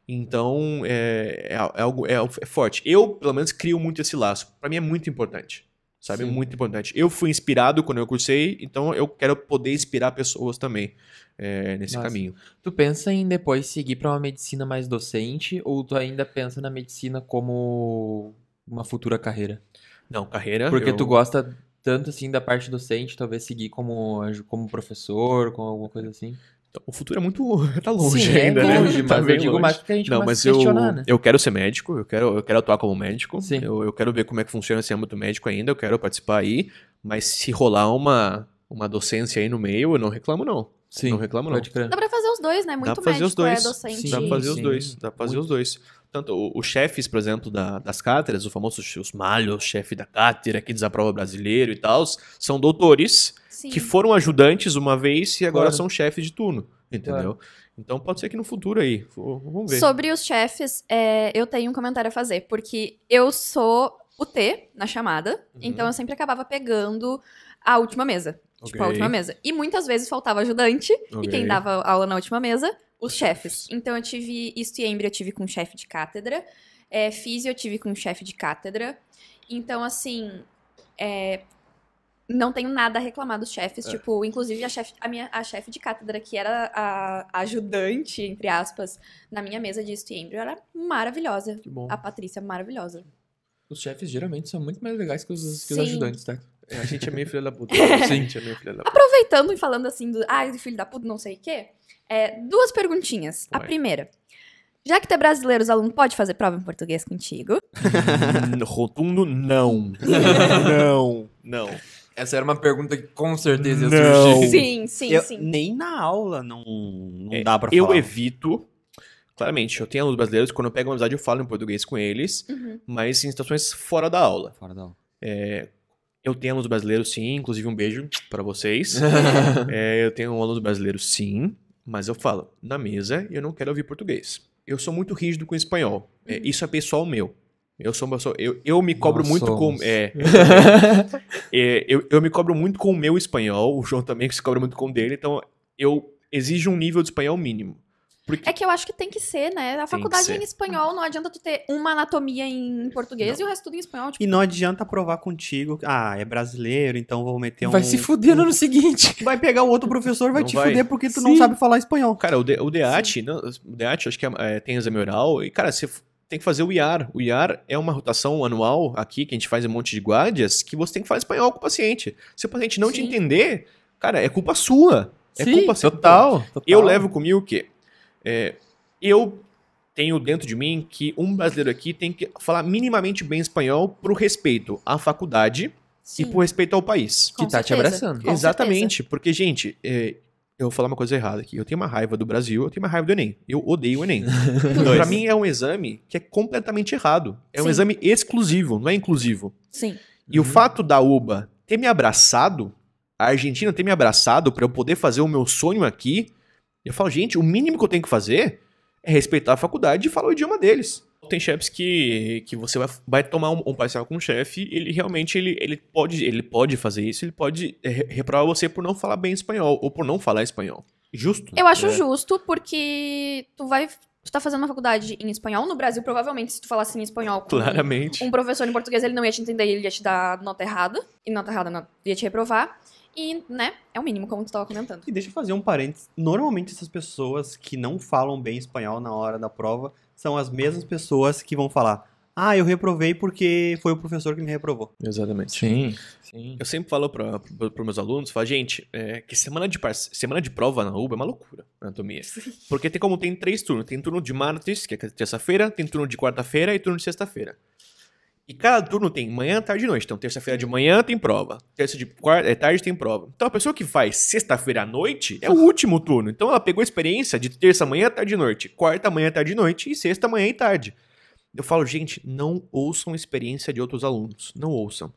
Então, é, é, é algo é, é, forte. Eu, pelo menos, crio muito esse laço. Para mim é muito importante. Sabe? Sim. Muito importante. Eu fui inspirado quando eu cursei, então eu quero poder inspirar pessoas também é, nesse Nossa. caminho. Tu pensa em depois seguir para uma medicina mais docente ou tu ainda pensa na medicina como uma futura carreira? Não, carreira. Porque eu... tu gosta tanto assim da parte docente, talvez seguir como, como professor, com alguma coisa assim? o futuro é muito tá longe Sim, é ainda, é né? Longe, tá mas eu digo longe. mais porque a gente Não, mas eu, né? eu quero ser médico, eu quero, eu quero atuar como médico, Sim. eu, eu quero ver como é que funciona esse âmbito médico ainda, eu quero participar aí, mas se rolar uma, uma docência aí no meio, eu não reclamo não. Sim, não reclamo não. Dá pra fazer os dois, né? Muito é dá pra fazer médico os dois. é docente. Sim, dá pra fazer Sim. os dois, dá pra fazer Muito. os dois tanto os chefes, por exemplo, da, das cátedras, o famoso os malhos, chefe da cátedra que desaprova brasileiro e tal, são doutores Sim. que foram ajudantes uma vez e agora claro. são chefes de turno, entendeu? Claro. Então pode ser que no futuro aí, vamos ver. Sobre os chefes, é, eu tenho um comentário a fazer, porque eu sou o T na chamada, uhum. então eu sempre acabava pegando a última mesa. Okay. Tipo, a última mesa. E muitas vezes faltava ajudante, okay. e quem dava aula na última mesa os chefes. Então eu tive isto e embra, eu tive com um chefe de cátedra. É, fiz eu tive com um chefe de cátedra. Então, assim, é, não tenho nada a reclamar dos chefes. É. Tipo, inclusive a chefe, a minha, a chefe de cátedra, que era a ajudante, entre aspas, na minha mesa de e estuembro, era é maravilhosa. Que bom. A Patrícia, é maravilhosa. Os chefes geralmente são muito mais legais que os, que os ajudantes, tá? É, a gente é meio filha da puta. A gente é meio da puta. Aproveitando e falando assim, do, ah, filho da puta, não sei o quê, é, duas perguntinhas. A primeira. Já que tu é brasileiro, os alunos podem fazer prova em português contigo? Rotundo, não. não, não. Essa era uma pergunta que com certeza ia surgir. Sim, sim, eu, sim. Nem na aula não, não é, dá pra eu falar. Eu evito. Claramente, eu tenho alunos brasileiros, quando eu pego uma amizade eu falo em português com eles, uhum. mas em situações fora da aula. Fora da aula. É, eu tenho alunos brasileiros, sim. Inclusive, um beijo para vocês. é, eu tenho um alunos brasileiros, sim. Mas eu falo, na mesa, eu não quero ouvir português. Eu sou muito rígido com espanhol. É, uhum. isso é pessoal meu. Eu sou uma pessoa, eu, eu me cobro Nós muito somos. com. É, é, eu, eu me cobro muito com o meu espanhol, o João também que se cobra muito com o dele, então eu exijo um nível de espanhol mínimo. Porque... É que eu acho que tem que ser, né? A faculdade em espanhol, não adianta tu ter uma anatomia em português não. e o resto tudo em espanhol. Tipo... E não adianta provar contigo, ah, é brasileiro, então vou meter um... Vai se fuder no ano seguinte. Vai pegar o outro professor, vai não te vai. fuder porque tu Sim. não sabe falar espanhol. Cara, o, de, o DEAT, não, o DEAT acho que é, é, tem exame oral, e cara, você tem que fazer o IAR. O IAR é uma rotação anual aqui, que a gente faz um monte de guardias, que você tem que falar espanhol com o paciente. Se o paciente não Sim. te entender, cara, é culpa sua. É Sim, culpa total, total. Eu levo comigo o quê? É, eu tenho dentro de mim que um brasileiro aqui tem que falar minimamente bem espanhol pro respeito à faculdade Sim. e o respeito ao país. Com que tá certeza. te abraçando. Com Exatamente, certeza. porque, gente, é, eu vou falar uma coisa errada aqui. Eu tenho uma raiva do Brasil, eu tenho uma raiva do Enem. Eu odeio o Enem. para mim é um exame que é completamente errado. É Sim. um exame exclusivo, não é inclusivo. Sim. E uhum. o fato da UBA ter me abraçado, a Argentina ter me abraçado para eu poder fazer o meu sonho aqui, eu falo, gente, o mínimo que eu tenho que fazer é respeitar a faculdade e falar o idioma deles. Tem chefes que, que você vai, vai tomar um, um parcial com o chefe, ele realmente ele, ele, pode, ele pode fazer isso, ele pode eh, reprovar você por não falar bem espanhol ou por não falar espanhol. Justo. Eu acho é. justo, porque tu vai tu tá fazendo uma faculdade em espanhol no Brasil, provavelmente se tu falasse em espanhol com Claramente. um professor em português, ele não ia te entender, ele ia te dar nota errada, e nota errada não, ia te reprovar. E, né, é o mínimo, como tu tava comentando. E deixa eu fazer um parênteses. Normalmente essas pessoas que não falam bem espanhol na hora da prova são as mesmas pessoas que vão falar. Ah, eu reprovei porque foi o professor que me reprovou. Exatamente. Sim. Sim. Eu sempre falo para meus alunos, falo, gente, é, que semana de, semana de prova na UBA é uma loucura, anatomia. Né, porque tem como tem três turnos. Tem turno de martes, que é terça-feira, tem turno de quarta-feira e turno de sexta-feira. E cada turno tem manhã, tarde e noite. Então, terça-feira de manhã tem prova. Terça de quarta, é tarde tem prova. Então, a pessoa que faz sexta-feira à noite é o último turno. Então, ela pegou a experiência de terça-manhã, tarde e noite, quarta-manhã, tarde e noite e sexta-manhã e tarde. Eu falo, gente, não ouçam a experiência de outros alunos. Não ouçam.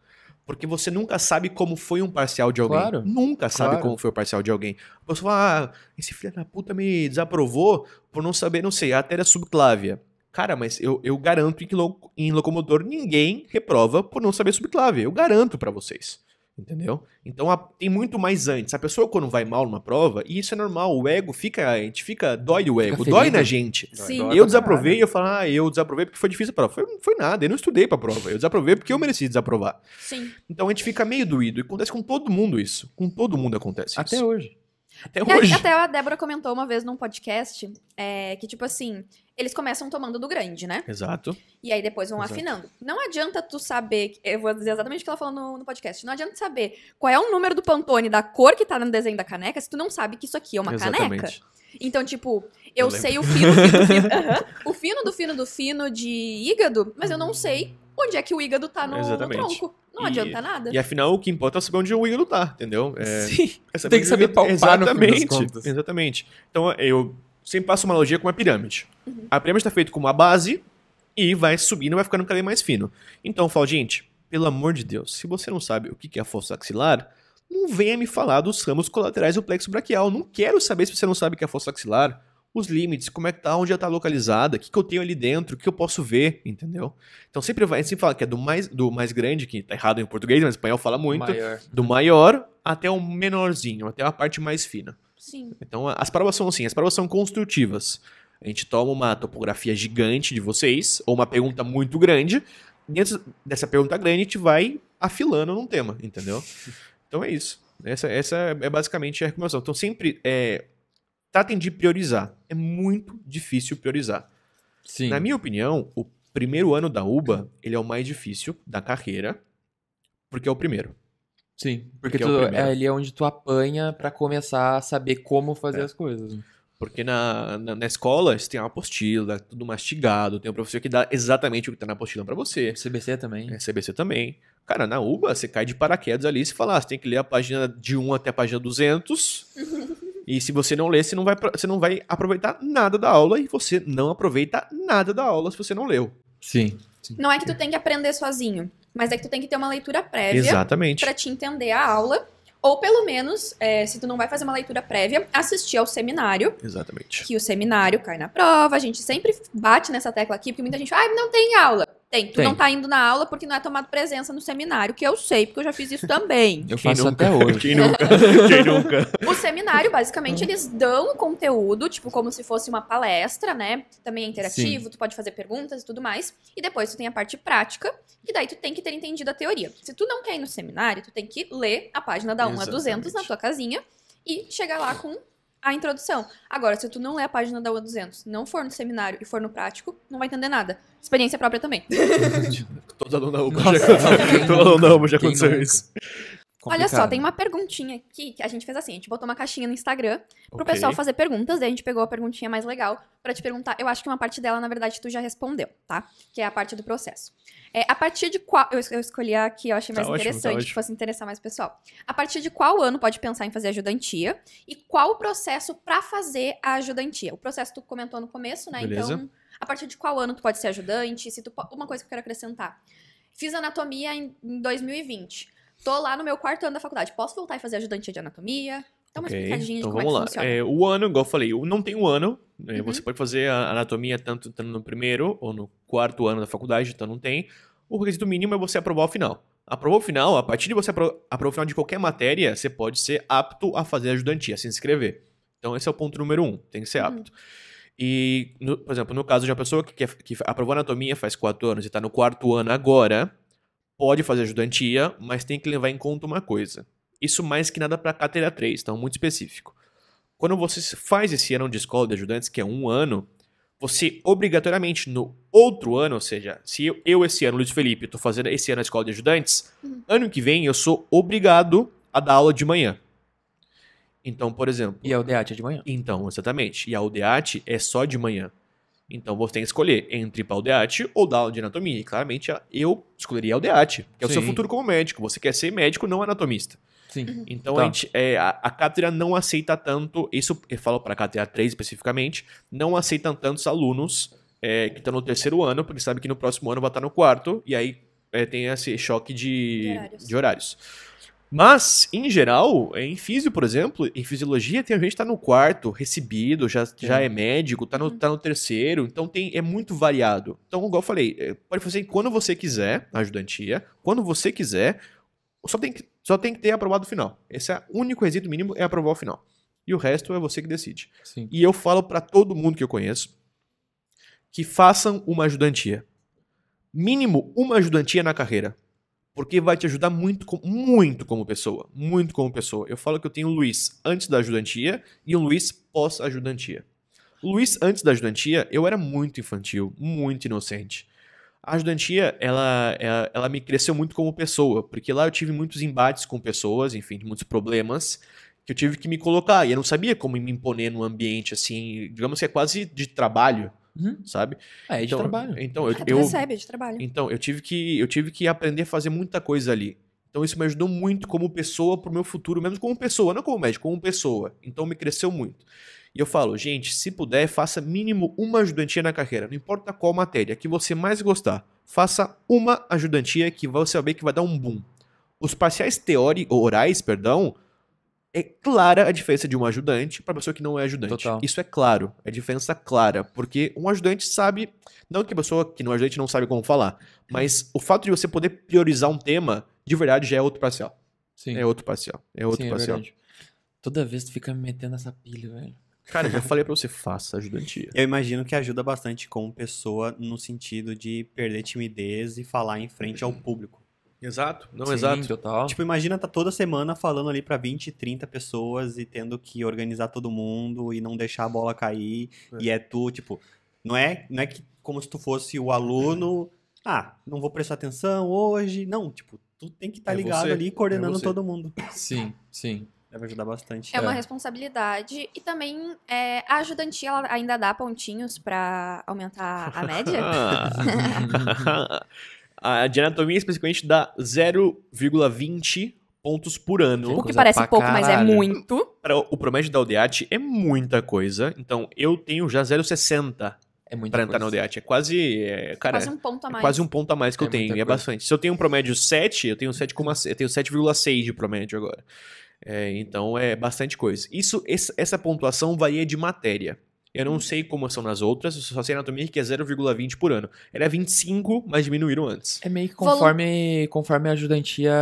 Porque você nunca sabe como foi um parcial de alguém. Claro, nunca sabe claro. como foi o parcial de alguém. Você fala, ah, esse filho da puta me desaprovou por não saber, não sei, a subclávia. Cara, mas eu, eu garanto que em Locomotor ninguém reprova por não saber subclave. Eu garanto para vocês. Entendeu? Então a, tem muito mais antes. A pessoa, quando vai mal numa prova, e isso é normal, o ego fica. A gente fica. Dói o ego, dói na gente. Sim. Dói, eu desaprovei e eu falo, ah, eu desaprovei porque foi difícil a prova. Foi, foi nada, eu não estudei pra prova. Eu desaprovei porque eu mereci desaprovar. Sim. Então a gente fica meio doído. E acontece com todo mundo isso. Com todo mundo acontece Até isso. Até hoje. Até hoje. Até a Débora comentou uma vez num podcast é, que, tipo assim, eles começam tomando do grande, né? Exato. E aí depois vão Exato. afinando. Não adianta tu saber, eu vou dizer exatamente o que ela falou no, no podcast, não adianta saber qual é o número do Pantone, da cor que tá no desenho da caneca, se tu não sabe que isso aqui é uma exatamente. caneca. Então, tipo, eu, eu sei o fino, fino, fino o fino do fino do fino de hígado, mas eu não uhum. sei onde é que o hígado tá no, no tronco. Não e, adianta nada. E afinal, o que importa é saber onde o Igor tá, entendeu? É, Sim. É saber Tem que saber palpar exatamente, Exatamente. Então, eu sempre passo uma analogia com uma pirâmide. Uhum. A pirâmide está feita com uma base e vai subindo, vai ficando cada vez mais fino. Então, eu falo, gente, pelo amor de Deus, se você não sabe o que é a força axilar, não venha me falar dos ramos colaterais do plexo braquial. Não quero saber se você não sabe o que é a força axilar os limites, como é que tá, onde ela tá localizada, o que, que eu tenho ali dentro, o que eu posso ver, entendeu? Então sempre vai, sempre fala que é do mais, do mais grande, que tá errado em português, mas em espanhol fala muito, maior. do maior até o menorzinho, até a parte mais fina. Sim. Então as parábolas são assim, as parábolas são construtivas. A gente toma uma topografia gigante de vocês, ou uma pergunta muito grande, dentro dessa pergunta grande a gente vai afilando num tema, entendeu? Então é isso. Essa, essa é basicamente a recomendação. Então sempre é, tratem de priorizar. É muito difícil priorizar. Sim. Na minha opinião, o primeiro ano da UBA, ele é o mais difícil da carreira, porque é o primeiro. Sim, porque, porque é tu, é, é, é onde tu apanha para começar a saber como fazer é. as coisas. Né? Porque na, na, na, escola você tem uma apostila, tudo mastigado, tem um professor que dá exatamente o que tá na apostila para você. CBC também. É, CBC também. Cara, na UBA você cai de paraquedas ali e fala, ah, você tem que ler a página de 1 até a página 200 E se você não ler, você não vai, você não vai aproveitar nada da aula e você não aproveita nada da aula se você não leu. Sim. sim. Não é que tu tem que aprender sozinho, mas é que tu tem que ter uma leitura prévia. Exatamente. Para te entender a aula. Ou pelo menos, é, se tu não vai fazer uma leitura prévia, assistir ao seminário. Exatamente. Que o seminário cai na prova. A gente sempre bate nessa tecla aqui, porque muita gente fala, ah, não tem aula. Tem, tu Tem. não tá indo na aula porque não é tomado presença no seminário, que eu sei, porque eu já fiz isso também. Eu quem faço nunca? até hoje. Quem nunca? quem nunca? O seminário, basicamente, eles dão o conteúdo, tipo, como se fosse uma palestra, né? Também é interativo, Sim. tu pode fazer perguntas e tudo mais. E depois tu tem a parte prática, e daí tu tem que ter entendido a teoria. Se tu não quer ir no seminário, tu tem que ler a página da 1 Exatamente. a 200 na tua casinha e chegar lá com a introdução. Agora, se tu não lê é a página da 200, não for no seminário e for no prático, não vai entender nada. Experiência própria também. Todos alunos da UBA todo aluno da UBA já aconteceu isso. Complicado. Olha só, tem uma perguntinha aqui que a gente fez assim, a gente botou uma caixinha no Instagram pro okay. pessoal fazer perguntas, daí a gente pegou a perguntinha mais legal para te perguntar. Eu acho que uma parte dela, na verdade, tu já respondeu, tá? Que é a parte do processo. É, a partir de qual... Eu, eu escolhi a que eu achei tá mais tá interessante, ótimo, tá que fosse interessar mais o pessoal. A partir de qual ano pode pensar em fazer ajudantia? E qual o processo para fazer a ajudantia? O processo tu comentou no começo, né? Beleza. Então, a partir de qual ano tu pode ser ajudante? Se tu... Uma coisa que eu quero acrescentar. Fiz anatomia em 2020. Tô lá no meu quarto ano da faculdade. Posso voltar e fazer ajudante de anatomia? Dá uma okay. explicadinha então, de como é vamos é que lá. É, o ano, igual eu falei, não tem um ano. Né? Uhum. Você pode fazer a anatomia tanto estando no primeiro ou no quarto ano da faculdade, então não tem. O requisito mínimo é você aprovar o final. Aprovou o final, a partir de você aprovar o final de qualquer matéria, você pode ser apto a fazer ajudantia, a se inscrever. Então esse é o ponto número um, tem que ser uhum. apto. Uhum. E, no, por exemplo, no caso de uma pessoa que, que, que aprovou anatomia faz quatro anos e está no quarto ano agora, pode fazer ajudantia, mas tem que levar em conta uma coisa. Isso mais que nada para a cadeira 3, então muito específico. Quando você faz esse ano de escola de ajudantes, que é um ano, você obrigatoriamente no outro ano, ou seja, se eu, eu esse ano, Luiz Felipe, estou fazendo esse ano a escola de ajudantes, uhum. ano que vem eu sou obrigado a dar aula de manhã. Então, por exemplo. E a UDAT é de manhã? Então, exatamente. E a UDAT é só de manhã. Então você tem que escolher entre ir pra Aldeate ou dar aula de anatomia. E claramente eu escolheria Aldeate, que é o seu futuro como médico. Você quer ser médico, não anatomista. Sim. Uhum. Então tá. a, gente, é, a, a cátedra não aceita tanto, isso eu falo para a cátedra 3 especificamente, não aceitam tantos alunos é, que estão no terceiro ano, porque sabe que no próximo ano vai estar tá no quarto, e aí é, tem esse choque de, de horários. De horários. Mas, em geral, em físio, por exemplo, em fisiologia, tem a gente que tá no quarto, recebido, já, já é médico, tá no, uhum. tá no terceiro, então tem, é muito variado. Então, igual eu falei, é, pode fazer quando você quiser, na ajudantia, quando você quiser, só tem que, só tem que ter aprovado o final. Esse é o único requisito mínimo, é aprovar o final. E o resto é você que decide. Sim. E eu falo para todo mundo que eu conheço que façam uma ajudantia. Mínimo uma ajudantia na carreira porque vai te ajudar muito, muito como pessoa, muito como pessoa. Eu falo que eu tenho o Luiz antes da ajudantia e o Luiz pós-ajudantia. O Luiz antes da ajudantia, eu era muito infantil, muito inocente. A ajudantia, ela, ela, é, ela me cresceu muito como pessoa, porque lá eu tive muitos embates com pessoas, enfim, muitos problemas que eu tive que me colocar, e eu não sabia como me imponer num ambiente assim, digamos que é quase de trabalho, uhum. sabe? É, é de então, trabalho. Então, é, eu, eu, recebe, é de trabalho. Então, eu tive, que, eu tive que aprender a fazer muita coisa ali. Então, isso me ajudou muito como pessoa pro meu futuro, mesmo como pessoa, não como médico, como pessoa. Então, me cresceu muito. E eu falo, gente, se puder, faça mínimo uma ajudantia na carreira, não importa qual matéria, que você mais gostar. Faça uma ajudantia que você vai ver que vai dar um boom. Os parciais teóricos, orais, perdão, é clara a diferença de um ajudante para pessoa que não é ajudante. Total. Isso é claro, é diferença clara, porque um ajudante sabe, não que a pessoa que não é ajudante não sabe como falar, mas o fato de você poder priorizar um tema, de verdade, já é outro parcial. Sim. É outro parcial, é outro Sim, é parcial. É Toda vez tu fica me metendo essa pilha, velho. Cara, eu falei pra você, faça ajudantia. Eu imagino que ajuda bastante como pessoa no sentido de perder timidez e falar em frente ao uhum. público. Exato, não Sim, exato. Total. Tipo, imagina tá toda semana falando ali para 20, 30 pessoas e tendo que organizar todo mundo e não deixar a bola cair. É. E é tu, tipo, não é, não é que como se tu fosse o aluno, é. ah, não vou prestar atenção hoje. Não, tipo, tu tem que estar tá é ligado é você, ali coordenando é todo mundo. Sim, sim. Deve ajudar bastante. É uma é. responsabilidade e também a ajudantia ela ainda dá pontinhos para aumentar a média. A de anatomia, especificamente, dá 0,20 pontos por ano. O que parece pouco, caralho. mas é muito. Para o promédio da UDEAT é muita coisa. Então, eu tenho já 0,60 é para pra entrar na UDEAT. É quase. É, cara, quase um ponto a é mais. É quase um ponto a mais que é eu tenho. E é bastante. Se eu tenho um promédio 7, eu tenho 7,6 de promédio agora. É, então é bastante coisa. Isso, essa pontuação varia de matéria. Eu não uhum. sei como são nas outras, eu só sei anatomia que é 0,20 por ano. Era 25, mas diminuíram antes. É meio que conforme, conforme a ajudantia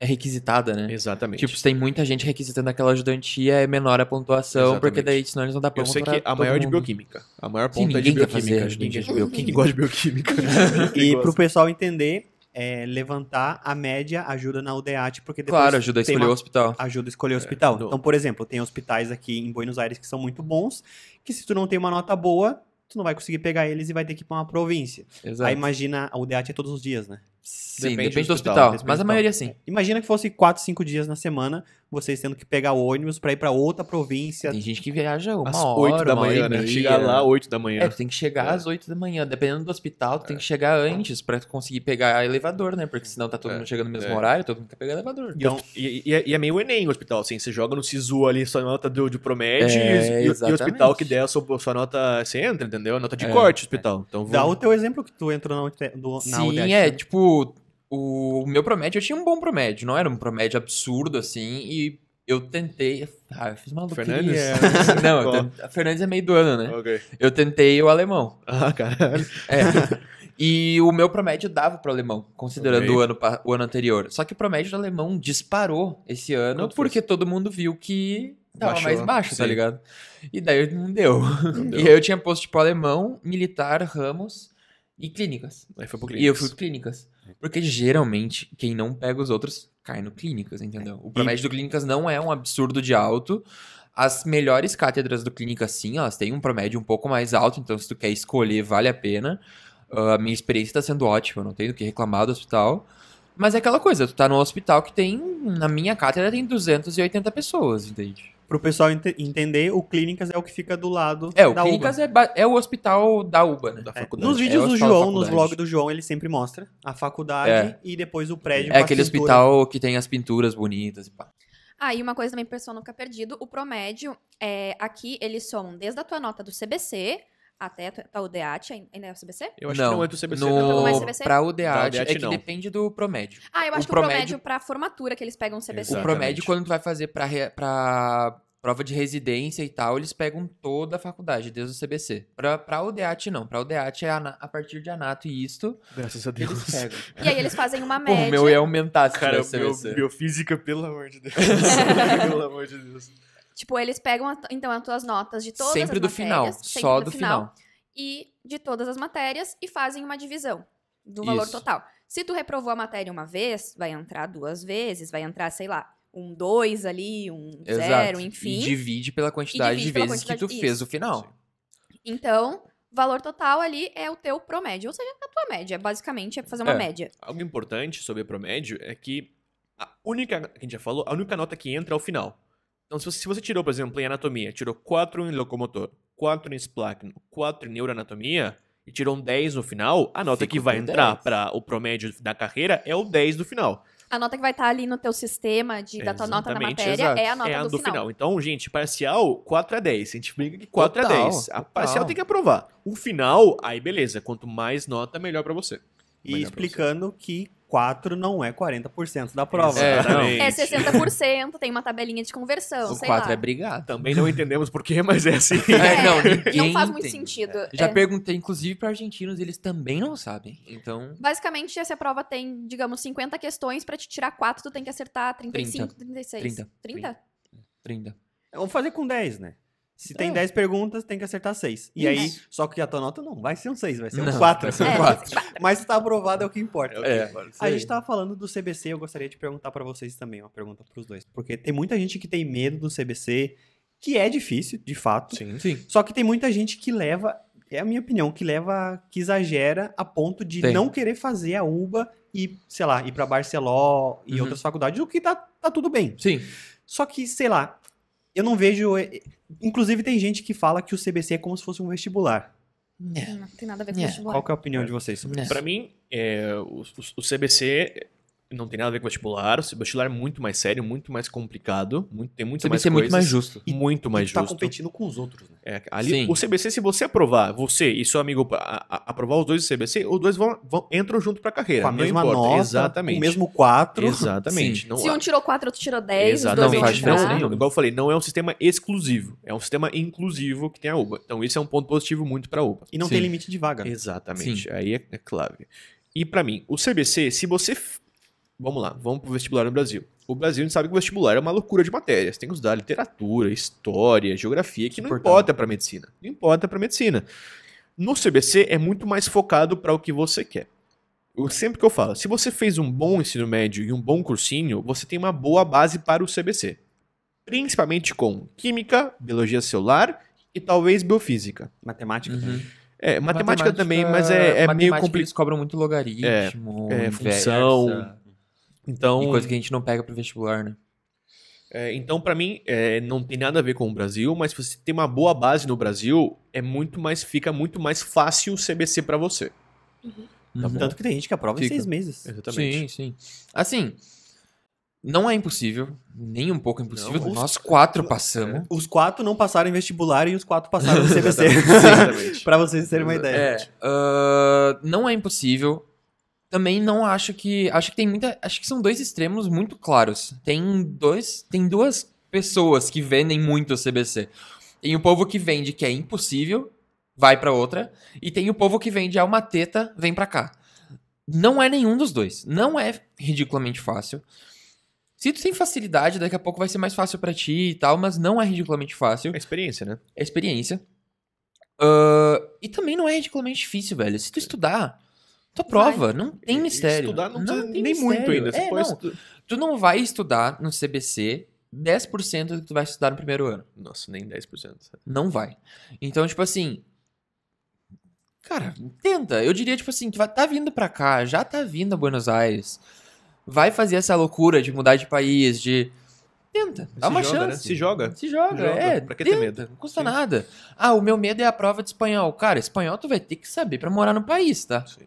é requisitada, né? Exatamente. Tipo, tem muita gente requisitando aquela ajudantia, é menor a pontuação, Exatamente. porque daí senão eles não dá ponto Eu sei que a maior de bioquímica. A maior ponta Sim, é de bioquímica. Quer fazer ninguém, de bioquímica. Quem gosta de bioquímica? e pro pessoal entender, é, levantar a média ajuda na UDEAT, tipo, porque depois. Claro, ajuda a escolher uma... o hospital. Ajuda a escolher o é, hospital. É, Então, por exemplo, tem hospitais aqui em Buenos Aires que são muito bons, que se tu não tem uma nota boa, tu não vai conseguir pegar eles e vai ter que ir para uma província. Exato. Aí imagina, a UDEAT é todos os dias, né? Sim, depende, depende do hospital. hospital. mas a maioria sim. Imagina que fosse 4, 5 dias na semana, vocês tendo que pegar o ônibus para ir para outra província. Tem gente que viaja uma às hora, 8 da manhã, né? Chegar lá 8 da manhã. É, tu tem que chegar é. às 8 da manhã. Dependendo do hospital, tu é. tem que é. chegar antes para conseguir pegar elevador, né? Porque senão tá todo é. mundo chegando no mesmo é. horário, todo mundo quer pegar elevador. Então, e, e, e, é meio Enem o hospital, assim. Você joga no SISU ali, sua nota de, de promete e, e, o hospital que der a sua, sua, nota, você entra, entendeu? Nota de corte, hospital. Então, vou... Dá o teu exemplo que tu entrou na, UTI, na Sim, é, né? tipo o meu promédio, eu tinha um bom promédio, não era um promédio absurdo, assim, e eu tentei. Ah, eu fiz maluco. Fernandes? não, eu Fernandes é meio do ano, né? Okay. Eu tentei o alemão. Ah, caralho. É. E o meu promédio dava pro alemão, considerando okay. o, ano, o ano anterior. Só que o promédio do alemão disparou esse ano, Quanto porque foi? todo mundo viu que tava Baixou. mais baixo, tá Sim. tá ligado? E daí não deu. não deu. E aí eu tinha posto tipo alemão, militar, ramos e clínicas. Aí foi pro clínicas. E eu fui pro clínicas. Porque geralmente quem não pega os outros cai no clínicas, entendeu? O promédio do clínicas não é um absurdo de alto. As melhores cátedras do clínicas, sim, elas têm um promédio um pouco mais alto, então se tu quer escolher, vale a pena. Uh, a minha experiência está sendo ótima, não tenho do que reclamar do hospital. Mas é aquela coisa, tu tá num hospital que tem, na minha cátedra tem 280 pessoas, entende? Pro pessoal ent entender, o Clínicas é o que fica do lado é, o da Clínicas UBA. É, é o hospital da UBA, né? Da é. faculdade. Nos é, vídeos é do João, nos vlogs do João, ele sempre mostra a faculdade é. e depois o prédio. É aquele hospital que tem as pinturas bonitas e pá. Ah, e uma coisa também, pessoal não ficar é perdido, o promédio, é, aqui eles somam desde a tua nota do CBC até pra UDAT, ainda é o CBC? Eu acho não, que não é do CBC. No... Não, não é CBC? Pra UDAT, é que não. depende do promédio. Ah, eu acho o que promédio... o promédio pra formatura que eles pegam o CBC. Exatamente. O promédio, quando tu vai fazer pra, re... pra prova de residência e tal, eles pegam toda a faculdade, desde o CBC. Pra, pra UDAT, não. Pra UDAT é a, a partir de anato e isto. Graças a Deus. Eles pegam. E aí eles fazem uma média. O meu ia aumentar se Cara, tivesse meu, CBC. biofísica, pelo amor de Deus. pelo amor de Deus. Tipo, eles pegam, a, então, as tuas notas de todas sempre as matérias. Final, sempre só do final, só do final. E de todas as matérias e fazem uma divisão do valor Isso. total. Se tu reprovou a matéria uma vez, vai entrar duas vezes, vai entrar, sei lá, um dois ali, um Exato. zero, enfim. E divide pela quantidade divide de vezes quantidade... que tu Isso. fez o final. Então, valor total ali é o teu promédio, ou seja, a tua média. Basicamente, é fazer uma é, média. Algo importante sobre o promédio é que a única, que a gente já falou, a única nota que entra é o final. Então, se você, se você tirou, por exemplo, em anatomia, tirou 4 em locomotor, 4 em splacno, 4 em neuroanatomia, e tirou um 10 no final, a nota Fico que vai entrar para o promédio da carreira é o 10 do final. A nota que vai estar tá ali no teu sistema de, da tua nota na matéria exato. é a nota é a do, do final. final. Então, gente, parcial 4 a 10. A gente brinca que 4 é total, a 10. A parcial total. tem que aprovar. O final, aí beleza. Quanto mais nota, melhor para você. E melhor explicando você. que 4 não é 40% da prova. É, não. é 60%, tem uma tabelinha de conversão. O 4 é brigar. Também não entendemos porquê, mas é assim. É, é, não, não faz muito entende. sentido. Já é. perguntei, inclusive, para argentinos, eles também não sabem. Então. Basicamente, essa prova tem, digamos, 50 questões, para te tirar 4, tu tem que acertar 35, 30, 36. 30. 30? 30. 30. Vamos fazer com 10, né? Se tem 10 é. perguntas, tem que acertar 6. E aí, só que a tua nota não vai ser um 6, vai ser um 4. Vai ser um 4. É. Mas se tá aprovado é o que importa. É. é. A gente tava falando do CBC, eu gostaria de perguntar para vocês também, uma pergunta pros dois. Porque tem muita gente que tem medo do CBC, que é difícil, de fato. Sim, sim. Só que tem muita gente que leva, é a minha opinião, que leva, que exagera a ponto de tem. não querer fazer a UBA e, sei lá, ir para Barceló e uhum. outras faculdades, o que tá, tá tudo bem. Sim. Só que, sei lá, eu não vejo. É, inclusive, tem gente que fala que o CBC é como se fosse um vestibular. Não é. tem nada a ver com é. vestibular. Qual é a opinião de vocês sobre é. isso? Pra mim, é, o, o, CBC não tem nada a ver com vestibular. O vestibular é muito mais sério, muito mais complicado, muito, tem muito mais coisas. muito mais justo. E, muito mais e tá justo. competindo com os outros, né? É, ali, o CBC, se você aprovar, você e seu amigo a, a, aprovar os dois do CBC, os dois vão, vão entram junto pra carreira. Com a mesma importa. nota, Exatamente. o mesmo quatro, Exatamente. Não, se um tirou quatro, outro tirou dez, Exatamente. Não faz diferença não, não, Igual eu falei, não é um sistema exclusivo, é um sistema inclusivo que tem a UBA. Então, isso é um ponto positivo muito pra UBA. E não Sim. tem limite de vaga. Né? Exatamente, Sim. aí é, é clave. E para mim, o CBC, se você vamos lá, vamos pro vestibular no Brasil. O Brasil a gente sabe que o vestibular é uma loucura de matérias. Tem que estudar literatura, história, geografia, que não importa para medicina. Não importa para medicina. No CBC é muito mais focado para o que você quer. Eu, sempre que eu falo, se você fez um bom ensino médio e um bom cursinho, você tem uma boa base para o CBC. Principalmente com química, biologia celular e talvez biofísica. Matemática uhum. também. É, matemática, matemática, também, mas é, é meio complicado. Eles cobram muito logaritmo, é, é função. Então, e coisa que a gente não pega para vestibular, né? É, então, para mim, é, não tem nada a ver com o Brasil, mas se você tem uma boa base no Brasil, é muito mais, fica muito mais fácil o CBC para você. Uhum. Tá Tanto que tem gente que aprova fica. em seis meses. Exatamente. Sim, sim. Assim, não é impossível, nem um pouco impossível. Não, Nós quatro passamos. É. Os quatro não passaram em vestibular e os quatro passaram no CBC. para vocês terem uma ideia. Uh, não é impossível também não acho que. Acho que tem muita. Acho que são dois extremos muito claros. Tem dois. Tem duas pessoas que vendem muito o CBC. Tem o povo que vende que é impossível, vai para outra. E tem o povo que vende é uma teta, vem para cá. Não é nenhum dos dois. Não é ridiculamente fácil. Se tu tem facilidade, daqui a pouco vai ser mais fácil para ti e tal, mas não é ridiculamente fácil. É experiência, né? É experiência. Uh, e também não é ridiculamente difícil, velho. Se tu estudar tua prova, vai. não tem mistério. Estudar não, não tem nem mistério. muito ainda. É, não. Estu... Tu não vai estudar no CBC 10% do que tu vai estudar no primeiro ano. Nossa, nem 10%. Não vai. Então, tipo assim. Cara, tenta. Eu diria, tipo assim, que tá vindo pra cá, já tá vindo a Buenos Aires. Vai fazer essa loucura de mudar de país, de. Tenta, dá se uma joga, né? chance. Né? Se joga. Se joga, joga. é. Pra que tenta, ter medo? Não custa Sim. nada. Ah, o meu medo é a prova de espanhol. Cara, espanhol tu vai ter que saber para morar no país, tá? Sim.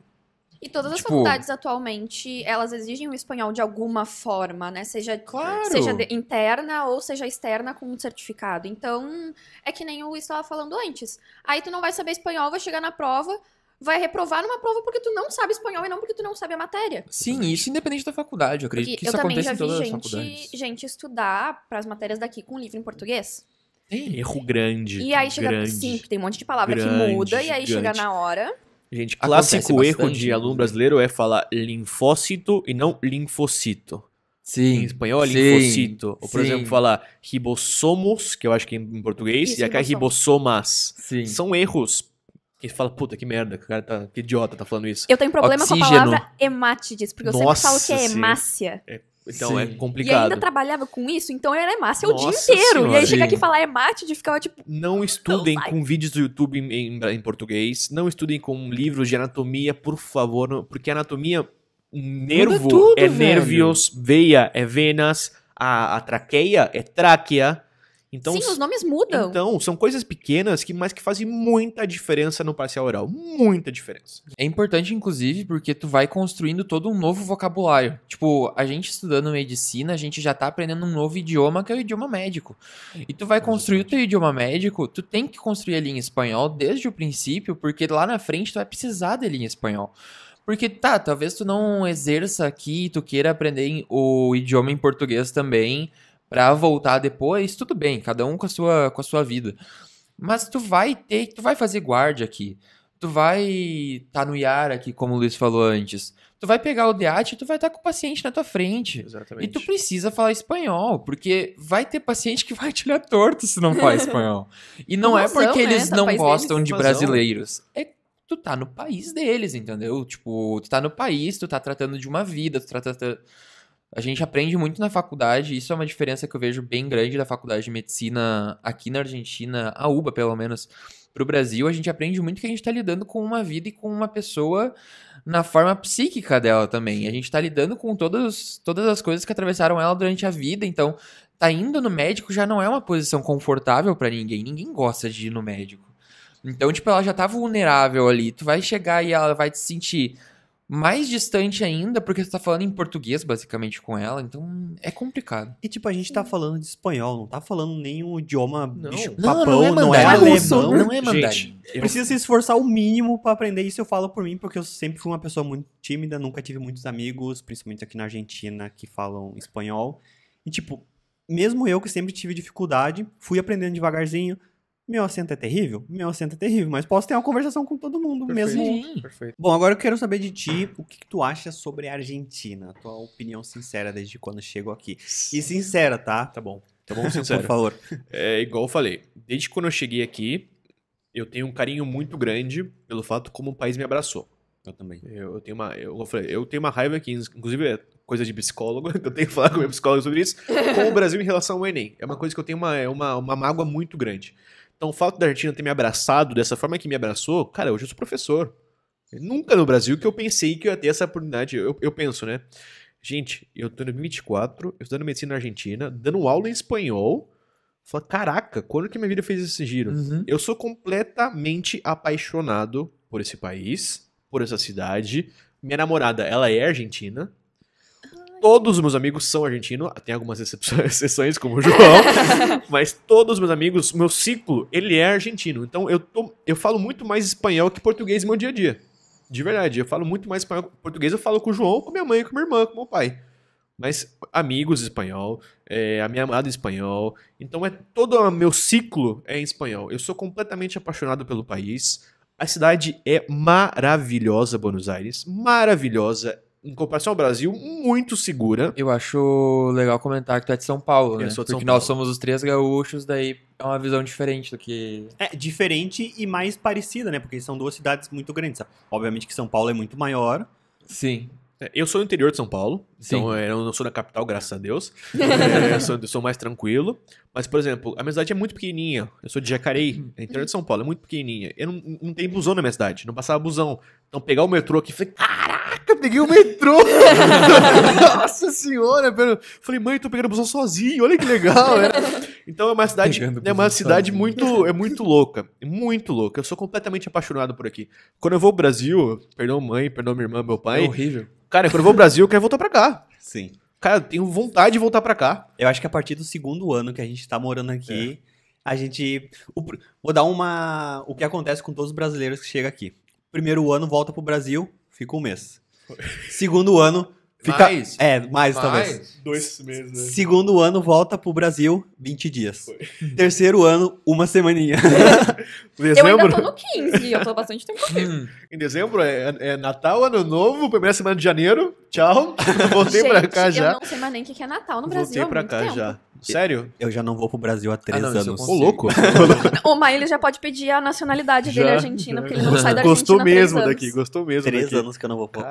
E todas as tipo, faculdades atualmente, elas exigem o espanhol de alguma forma, né? Seja, claro. seja interna ou seja externa com um certificado. Então, é que nem eu estava falando antes. Aí tu não vai saber espanhol, vai chegar na prova, vai reprovar numa prova porque tu não sabe espanhol e não porque tu não sabe a matéria. Sim, isso independente da faculdade, eu acredito porque que isso acontece em todas gente, as faculdades. Eu também já vi gente estudar para as matérias daqui com livro em português. Tem erro grande. E aí chega grande, sim, tem um monte de palavra grande, que muda e aí chegar chega na hora. Gente, clássico erro de aluno brasileiro é falar linfócito e não linfocito. Sim. Em espanhol é linfocito. Ou, por sim. exemplo, falar ribossomos, que eu acho que é em português, Isso, e aqui é ribossomas. Sim. São erros que fala, puta, que merda, que cara tá, que idiota tá falando isso. Eu tenho problema Oxígeno. com a palavra hematídeis, porque eu sempre falo que é hemácia. É então é Sim. é complicado. E ainda trabalhava com isso, então era mate o dia inteiro. Senhora. E aí chega aqui e fala é mate, de ficava tipo. Não estudem com vídeos do YouTube em, em, em, português, não estudem com uhum. livros de anatomia, por favor, não, porque anatomia, nervo tudo, é nervios, veia é venas, a, a traqueia é tráquea. Então, Sim, os nomes mudam. Então, são coisas pequenas, que mas que fazem muita diferença no parcial oral. Muita diferença. É importante, inclusive, porque tu vai construindo todo um novo vocabulário. Tipo, a gente estudando medicina, a gente já tá aprendendo um novo idioma, que é o idioma médico. E tu vai construir o teu idioma médico, tu tem que construir ele em espanhol desde o princípio, porque lá na frente tu vai precisar dele em espanhol. Porque tá, talvez tu não exerça aqui, tu queira aprender o idioma em português também, para voltar depois, tudo bem, cada um com a sua, com a sua vida. Mas tu vai ter, tu vai fazer guarda aqui. Tu vai estar tá no IAR aqui, como o Luiz falou antes. Tu vai pegar o DEAT e tu vai estar tá com o paciente na tua frente. Exatamente. E tu precisa falar espanhol, porque vai ter paciente que vai te olhar torto se não falar espanhol. E não é porque né? eles tá não gostam de brasileiros. É tu tá no país deles, entendeu? Tipo, tu tá no país, tu tá tratando de uma vida, tu tá tratando a gente aprende muito na faculdade, isso é uma diferença que eu vejo bem grande da faculdade de medicina aqui na Argentina, a UBA pelo menos, para o Brasil. A gente aprende muito que a gente está lidando com uma vida e com uma pessoa na forma psíquica dela também. A gente está lidando com todas, todas as coisas que atravessaram ela durante a vida, então tá indo no médico já não é uma posição confortável para ninguém. Ninguém gosta de ir no médico. Então, tipo, ela já tá vulnerável ali. Tu vai chegar e ela vai te sentir mais distante ainda, porque você tá falando em português basicamente com ela, então é complicado. E tipo, a gente tá falando de espanhol, não tá falando nenhum idioma não. bicho papão, não, é não é, mandarim, não é alemão. Não é mandarim. Gente, eu... Precisa se esforçar o mínimo para aprender isso, eu falo por mim, porque eu sempre fui uma pessoa muito tímida, nunca tive muitos amigos, principalmente aqui na Argentina, que falam espanhol. E tipo, mesmo eu que sempre tive dificuldade, fui aprendendo devagarzinho, meu assento é terrível? Meu assento é terrível, mas posso ter uma conversação com todo mundo Perfeito. mesmo. Perfeito. Bom, agora eu quero saber de ti o que, que, tu acha sobre a Argentina. Tua opinião sincera desde quando chego aqui. E sincera, tá? Tá bom. Tá bom, sincero. Por favor. É igual eu falei. Desde quando eu cheguei aqui, eu tenho um carinho muito grande pelo fato como o país me abraçou. Eu também. Eu, eu tenho uma. Eu, eu, falei, eu tenho uma raiva aqui, inclusive é coisa de psicólogo, eu tenho que falar com meu psicólogo sobre isso, com o Brasil em relação ao Enem. É uma coisa que eu tenho uma, é uma, uma mágoa muito grande. Então, o fato da Argentina ter me abraçado dessa forma que me abraçou, cara, hoje eu sou professor. Nunca no Brasil que eu pensei que eu ia ter essa oportunidade. Eu, eu penso, né? Gente, eu tô em 2024, eu estudando medicina na Argentina, dando aula em espanhol. Fala, caraca, quando que minha vida fez esse giro? Uhum. Eu sou completamente apaixonado por esse país, por essa cidade. Minha namorada, ela é argentina, Todos os meus amigos são argentinos, tem algumas exceções, como o João, mas todos os meus amigos, meu ciclo, ele é argentino. Então eu, tô, eu falo muito mais espanhol que português no meu dia a dia. De verdade, eu falo muito mais espanhol que português, eu falo com o João, com minha mãe, com minha irmã, com meu pai. Mas amigos espanhol, é, a minha amada espanhol. Então é todo o meu ciclo é em espanhol. Eu sou completamente apaixonado pelo país. A cidade é maravilhosa, Buenos Aires. Maravilhosa em comparação ao Brasil, muito segura. Eu acho legal comentar que tu é de São Paulo, né? Eu sou de Porque Paulo. nós somos os três gaúchos, daí é uma visão diferente do que. É, diferente e mais parecida, né? Porque são duas cidades muito grandes. Obviamente que São Paulo é muito maior. Sim. É, eu sou do interior de São Paulo, então Sim. então eu não sou da capital, graças a Deus. É, eu, sou, eu, sou, mais tranquilo. Mas, por exemplo, a minha cidade é muito pequenininha. Eu sou de Jacareí, é interior de São Paulo, é muito pequenininha. Eu não, não tenho busão na minha cidade, não passava busão. Então pegar o metrô aqui, falei, cara, caraca, peguei o metrô. Nossa senhora. Falei, mãe, tô pegando busão sozinho, olha que legal. Né? Então é uma cidade, né, é uma cidade muito, é muito louca, muito louca. Eu sou completamente apaixonado por aqui. Quando eu vou ao Brasil, perdão mãe, perdão minha irmã, meu pai. É horrível. Cara, quando eu vou ao Brasil, eu quero voltar pra cá. Sim. Cara, eu tenho vontade de voltar pra cá. Eu acho que a partir do segundo ano que a gente tá morando aqui... É. A gente. O, vou dar uma. O que acontece com todos os brasileiros que chegam aqui. Primeiro ano volta pro Brasil, fica um mês. Segundo ano, Fica, mais? É, mais, mais, talvez. Dois meses. Né? Segundo ano, volta pro Brasil, 20 dias. Foi. Terceiro ano, uma semaninha. dezembro? Eu ainda tô no 15, eu tô bastante tempo aqui. Hum. Em dezembro é, é, Natal, Ano Novo, primeira semana de janeiro. Tchau. Voltei Gente, pra cá já. eu não sei mais nem o que é Natal no Brasil. Voltei pra cá tempo. já. Sério? Eu já não vou pro Brasil há três ah, não, anos. Ô, louco. o Maia, já pode pedir a nacionalidade dele argentina, porque ele não sai da Argentina Gostou mesmo daqui, gostou mesmo Três daqui. anos que eu não, vou, pro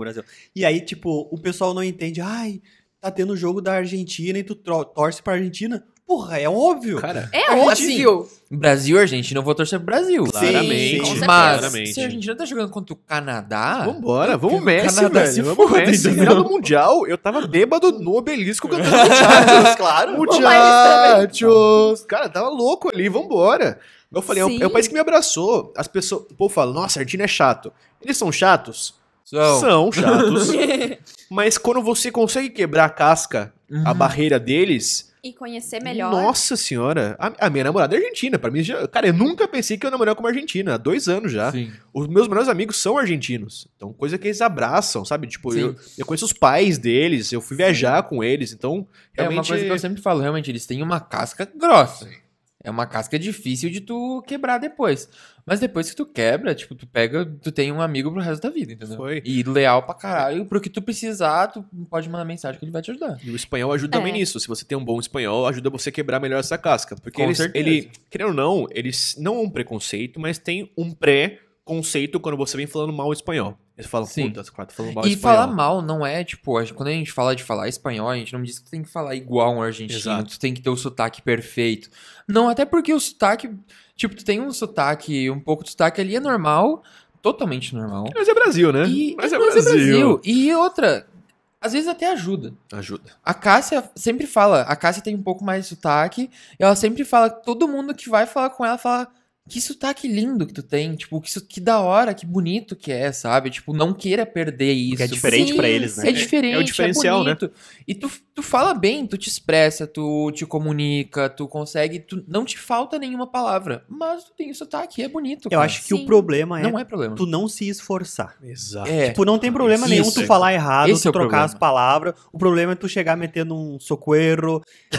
Brasil. E aí, tipo, o pessoal não entende. Ai, tá tendo jogo da Argentina e tu torce pra Argentina. Porra, é óbvio. Cara, é óbvio. Brasil Argentina, eu vou torcer pro Brasil. Sim, claramente. Sim, mas claramente. se a Argentina tá jogando contra o Canadá... Vambora, vamos Messi, Canadá velho. Vamos foda, Messi. No final do Mundial, eu tava bêbado no obelisco cantando Muchachos, claro. Muchachos. Cara, tava louco ali, vambora. Eu falei, é um, é país que me abraçou. As pessoas... O povo fala, nossa, a Argentina é chato. Eles são chatos? São. São chatos. mas quando você consegue quebrar a casca, uhum. a barreira deles e conhecer melhor. Nossa senhora, a, a minha namorada é argentina. Para mim, já, cara, eu nunca pensei que eu namorava com uma argentina há dois anos já. Sim. Os meus melhores amigos são argentinos. Então, coisa que eles abraçam, sabe? Tipo, eu, eu conheço os pais deles, eu fui viajar Sim. com eles. Então, realmente. É uma coisa que eu sempre falo, realmente, eles têm uma casca grossa. É uma casca difícil de tu quebrar depois. Mas depois que tu quebra, tipo, tu pega, tu tem um amigo pro resto da vida, entendeu? Foi. E leal pra caralho. Pro que tu precisar, tu pode mandar mensagem que ele vai te ajudar. E o espanhol ajuda é. também nisso. Se você tem um bom espanhol, ajuda você a quebrar melhor essa casca. Porque Com eles, ele, querendo ou não, eles não é um preconceito, mas tem um pré conceito quando você vem falando mal espanhol. Eles falam, Sim. puta, cara tá falando mal e espanhol. E falar mal não é, tipo, quando a gente fala de falar espanhol, a gente não diz que tu tem que falar igual um argentino, Exato. tu tem que ter o sotaque perfeito. Não, até porque o sotaque, tipo, tu tem um sotaque, um pouco de sotaque ali é normal, totalmente normal. Mas é Brasil, né? E, mas, é, mas é Brasil. é Brasil. E outra, às vezes até ajuda. Ajuda. A Cássia sempre fala, a Cássia tem um pouco mais de sotaque, e ela sempre fala, todo mundo que vai falar com ela fala que sotaque tá, lindo que tu tem, tipo, que, que da hora, que bonito que é, sabe? Tipo, não queira perder isso. Porque é diferente para eles, né? É diferente, é, é o diferencial, é bonito. Né? E tu, tu fala bem, tu te expressa, tu te comunica, tu consegue, tu não te falta nenhuma palavra, mas tu tem o sotaque, tá é bonito. Cara. Eu acho que Sim. o problema é, não é problema. tu não se esforçar. Exato. É. Tipo, não tem problema isso. nenhum tu falar errado, Esse tu é trocar problema. as palavras. O problema é tu chegar metendo um socorro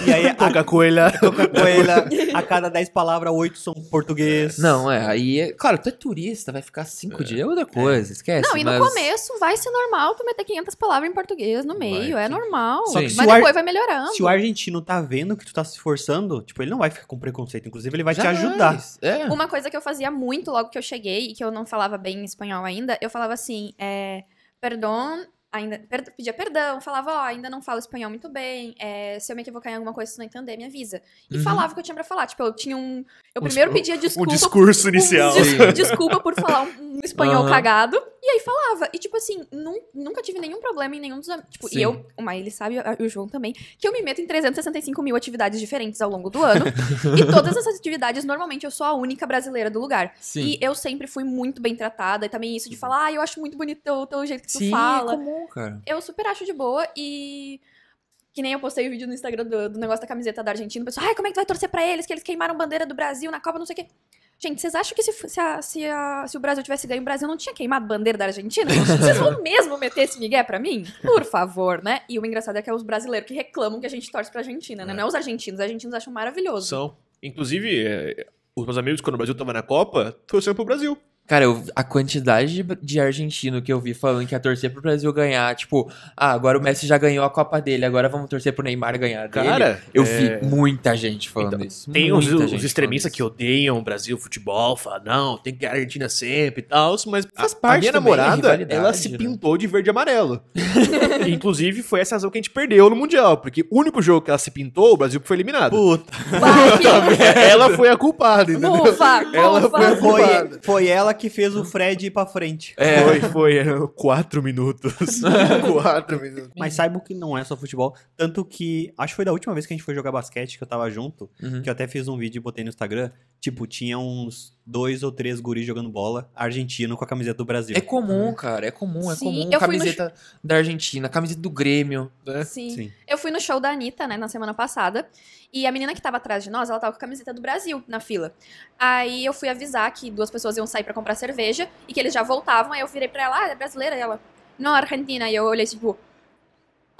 e aí a, coca coelha, coelha, a cada 10 palavras oito são português. Não, é. Aí, é, claro, tu é turista, vai ficar cinco é. dias, é outra é. coisa, é. esquece. Não, e mas... no começo vai ser normal tu meter 500 palavras em português no meio, vai, é normal. Só que mas depois vai melhorando. Se o argentino tá vendo que tu tá se esforçando, tipo, ele não vai ficar com preconceito. Inclusive, ele vai te ajudar. É. Uma coisa que eu fazia muito logo que eu cheguei e que eu não falava bem espanhol ainda, eu falava assim, é... Perdão, ainda per pedia perdão, falava, ó, oh, ainda não falo espanhol muito bem, é, se eu me equivocar em alguma coisa, se não entender, me avisa. E uhum. falava o que eu tinha pra falar, tipo, eu tinha um... Eu primeiro pedia desculpa... Um discurso inicial. Um, des, desculpa por falar um espanhol uhum. cagado. E aí falava. E, tipo assim, num, nunca tive nenhum problema em nenhum dos. Tipo, e eu, o Maile sabe, e o João também, que eu me meto em 365 mil atividades diferentes ao longo do ano. e todas essas atividades, normalmente, eu sou a única brasileira do lugar. Sim. E eu sempre fui muito bem tratada. E também isso de falar, ah, eu acho muito bonito o teu, jeito que tu fala. É comum, cara. Eu super acho de boa e. Que nem eu postei o um vídeo no Instagram do, do, negócio da camiseta da Argentina. O pessoal, ai, como é que tu vai torcer pra eles? Que eles queimaram bandeira do Brasil na Copa, não sei o quê. Gente, vocês acham que se, se, a, se, a, se, o Brasil tivesse ganho, o Brasil não tinha queimado bandeira da Argentina? Vocês vão mesmo meter esse migué pra mim? Por favor, né? E o engraçado é que é os brasileiros que reclamam que a gente torce pra Argentina, né? É. Não é os argentinos, os argentinos acham maravilhoso. São. Inclusive, é, é os meus amigos, quando o Brasil tava na Copa, torceram pro Brasil. Cara, eu, a quantidade de, de, argentino que eu vi falando que ia torcer pro Brasil ganhar, tipo, ah, agora o Messi já ganhou a Copa dele, agora vamos torcer pro Neymar ganhar Cara, Eu é... vi muita gente falando então, isso. Tem os, os extremistas que odeiam o Brasil futebol, falam, não, tem que ganhar a Argentina sempre e tal, mas faz parte da minha é namorada, ela se né? pintou de verde e amarelo. Inclusive, foi essa razão que a gente perdeu no Mundial, porque o único jogo que ela se pintou, o Brasil foi eliminado. Puta. Vai, ela foi a culpada, entendeu? Ufa, foi a culpada. Foi, foi ela que fez o Fred ir pra frente. É, foi, foi. É, quatro minutos. quatro minutos. Mas saibam que não é só futebol. Tanto que, acho que foi da última vez que a gente foi jogar basquete, que eu tava junto, uhum. que eu até fiz um vídeo e botei no Instagram. Tipo, tinha uns dois ou três guris jogando bola argentino com a camiseta do Brasil. É comum, uhum. cara, é comum, é Sim, comum eu no camiseta da Argentina, camiseta do Grêmio. Né? Sim. Sim. Eu fui no show da Anitta, né, na semana passada, e a menina que tava atrás de nós, ela tava com a camiseta do Brasil na fila. Aí eu fui avisar que duas pessoas iam sair para comprar cerveja e que eles já voltavam, aí eu virei pra ela, ah, é brasileira ela. Não, é Argentina. E eu olhei, tipo,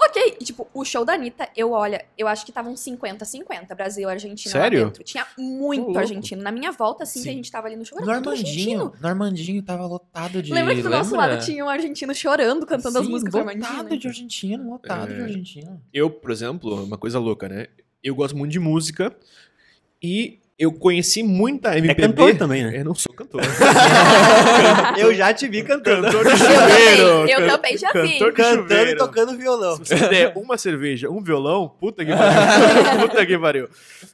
ok. E, tipo, o show da Anitta, eu olha, eu acho que estavam 50-50, Brasil, Argentina. Sério? Dentro. Tinha muito oh, argentino. Na minha volta, assim, Sim. que a gente tava ali no show, era Normandinho, Normandinho tava lotado de... Lembra que do nosso lado tinha um argentino chorando, cantando Sim, as músicas argentinas? lotado de argentino, lotado é... de argentino. Eu, por exemplo, uma coisa louca, né? Eu gosto muito de música e eu conheci muita MPB. É cantor também, né? Eu não sou cantor. eu já te vi cantando. Cantor de chuveiro. Eu também, can... também já vi. cantando e tocando violão. Se você der uma cerveja, um violão, puta que pariu. puta que pariu.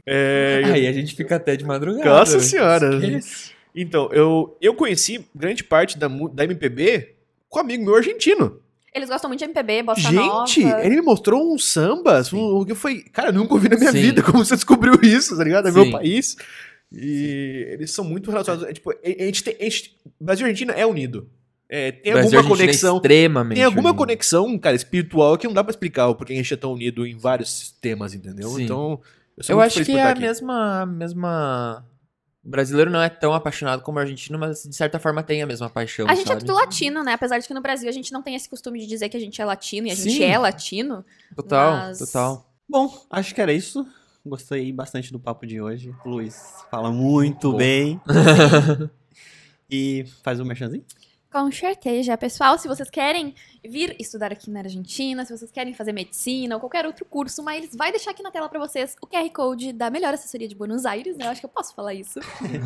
É... Aí a gente fica até de madrugada. Nossa né? senhora. Então, eu, eu conheci grande parte da, da MPB com um amigo meu argentino. Eles gostam muito de MPB, bossa Gente, nova. ele me mostrou um samba, assim, o que foi, cara, eu nunca ouvi na minha Sim. vida como você descobriu isso, tá ligado? É Sim. meu país. E eles são muito relacionados, é, tipo, a gente tem, a gente, Brasil e Argentina é unido. É, tem Brasil, alguma é conexão. É extremamente tem alguma unido. conexão, cara, espiritual que não dá para explicar porque a gente é tão unido em vários temas, entendeu? Sim. Então, eu, eu acho que é a mesma, mesma o brasileiro não é tão apaixonado como o argentino, mas de certa forma tem a mesma paixão. A gente é tudo latino, né? Apesar de que no Brasil a gente não tem esse costume de dizer que a gente é latino e a Sim. gente é latino. Total, mas... total. Bom, acho que era isso. Gostei bastante do papo de hoje. Luiz fala muito Pô. bem. e faz um merchanzinho? Com certeza, pessoal. Se vocês querem vir estudar aqui na Argentina, se vocês querem fazer medicina ou qualquer outro curso, mas vai deixar aqui na tela para vocês o QR Code da melhor assessoria de Buenos Aires, né? Eu acho que eu posso falar isso.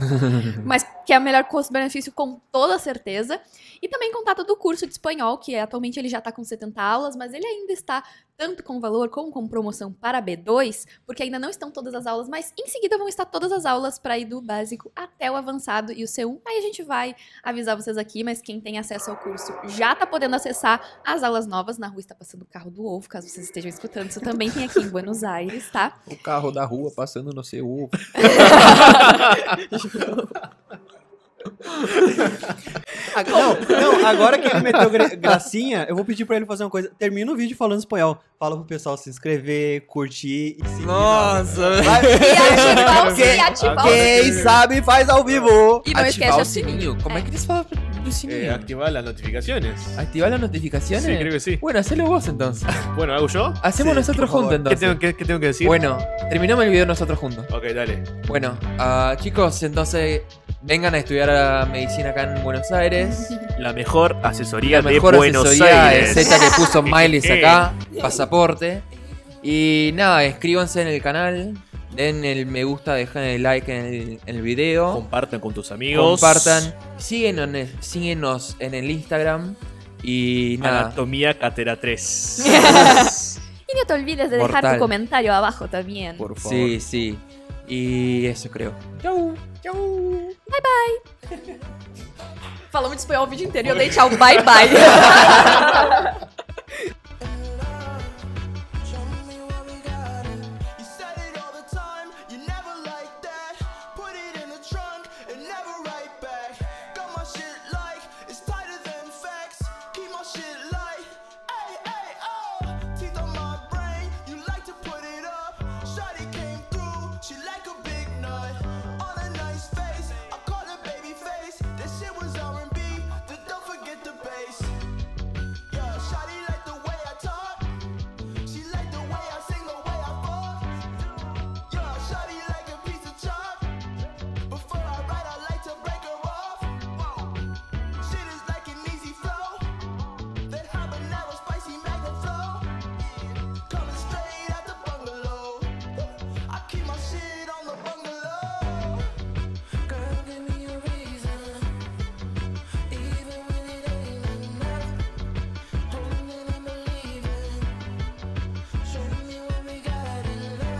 mas que é o melhor custo-benefício com toda certeza. E também contato do curso de espanhol, que é, atualmente ele já está com 70 aulas, mas ele ainda está tanto com valor como com promoção para B2, porque ainda não estão todas as aulas, mas em seguida vão estar todas as aulas para ir do básico até o avançado e o C1. Aí a gente vai avisar vocês aqui, mas quem tem acesso ao curso já está podendo acessar as aulas novas, na rua está passando o carro do ovo, caso vocês estejam escutando. Isso também tem aqui em Buenos Aires, tá? O carro da rua passando no seu ovo. não, não, agora que ele meteu gracinha, eu vou pedir pra ele fazer uma coisa. Termina o vídeo falando espanhol. Fala pro pessoal se inscrever, curtir e seguir. Nossa! Vai, e ativar o, quem, ativar quem sabe faz ao vivo. E não ativar esquece o sininho. Como é, é que eles falam? Eh, activar las notificaciones. ¿Activar las notificaciones? Sí, creo que sí. Bueno, hacelo vos entonces. Bueno, ¿hago yo? Hacemos nosotros juntos entonces. ¿Qué tengo, que decir? Bueno, terminamos el video nosotros juntos. Ok, dale. Bueno, ah, chicos, entonces vengan a estudiar medicina acá en Buenos Aires. La mejor asesoría La mejor de Aires. Z que puso Miles acá, pasaporte. Y nada, escríbanse en el canal, Den el me gusta, dejen el like en el, video. Compartan con tus amigos. Compartan. Síguenos, en el, en el Instagram. Y nada. Anatomía Catera 3. y no te olvides de dejar tu comentario abajo también. Por favor. Sí, sí. Y eso creo. Chau. Chau. Bye bye. Falamos mucho espanhol o vídeo inteiro e eu bye bye.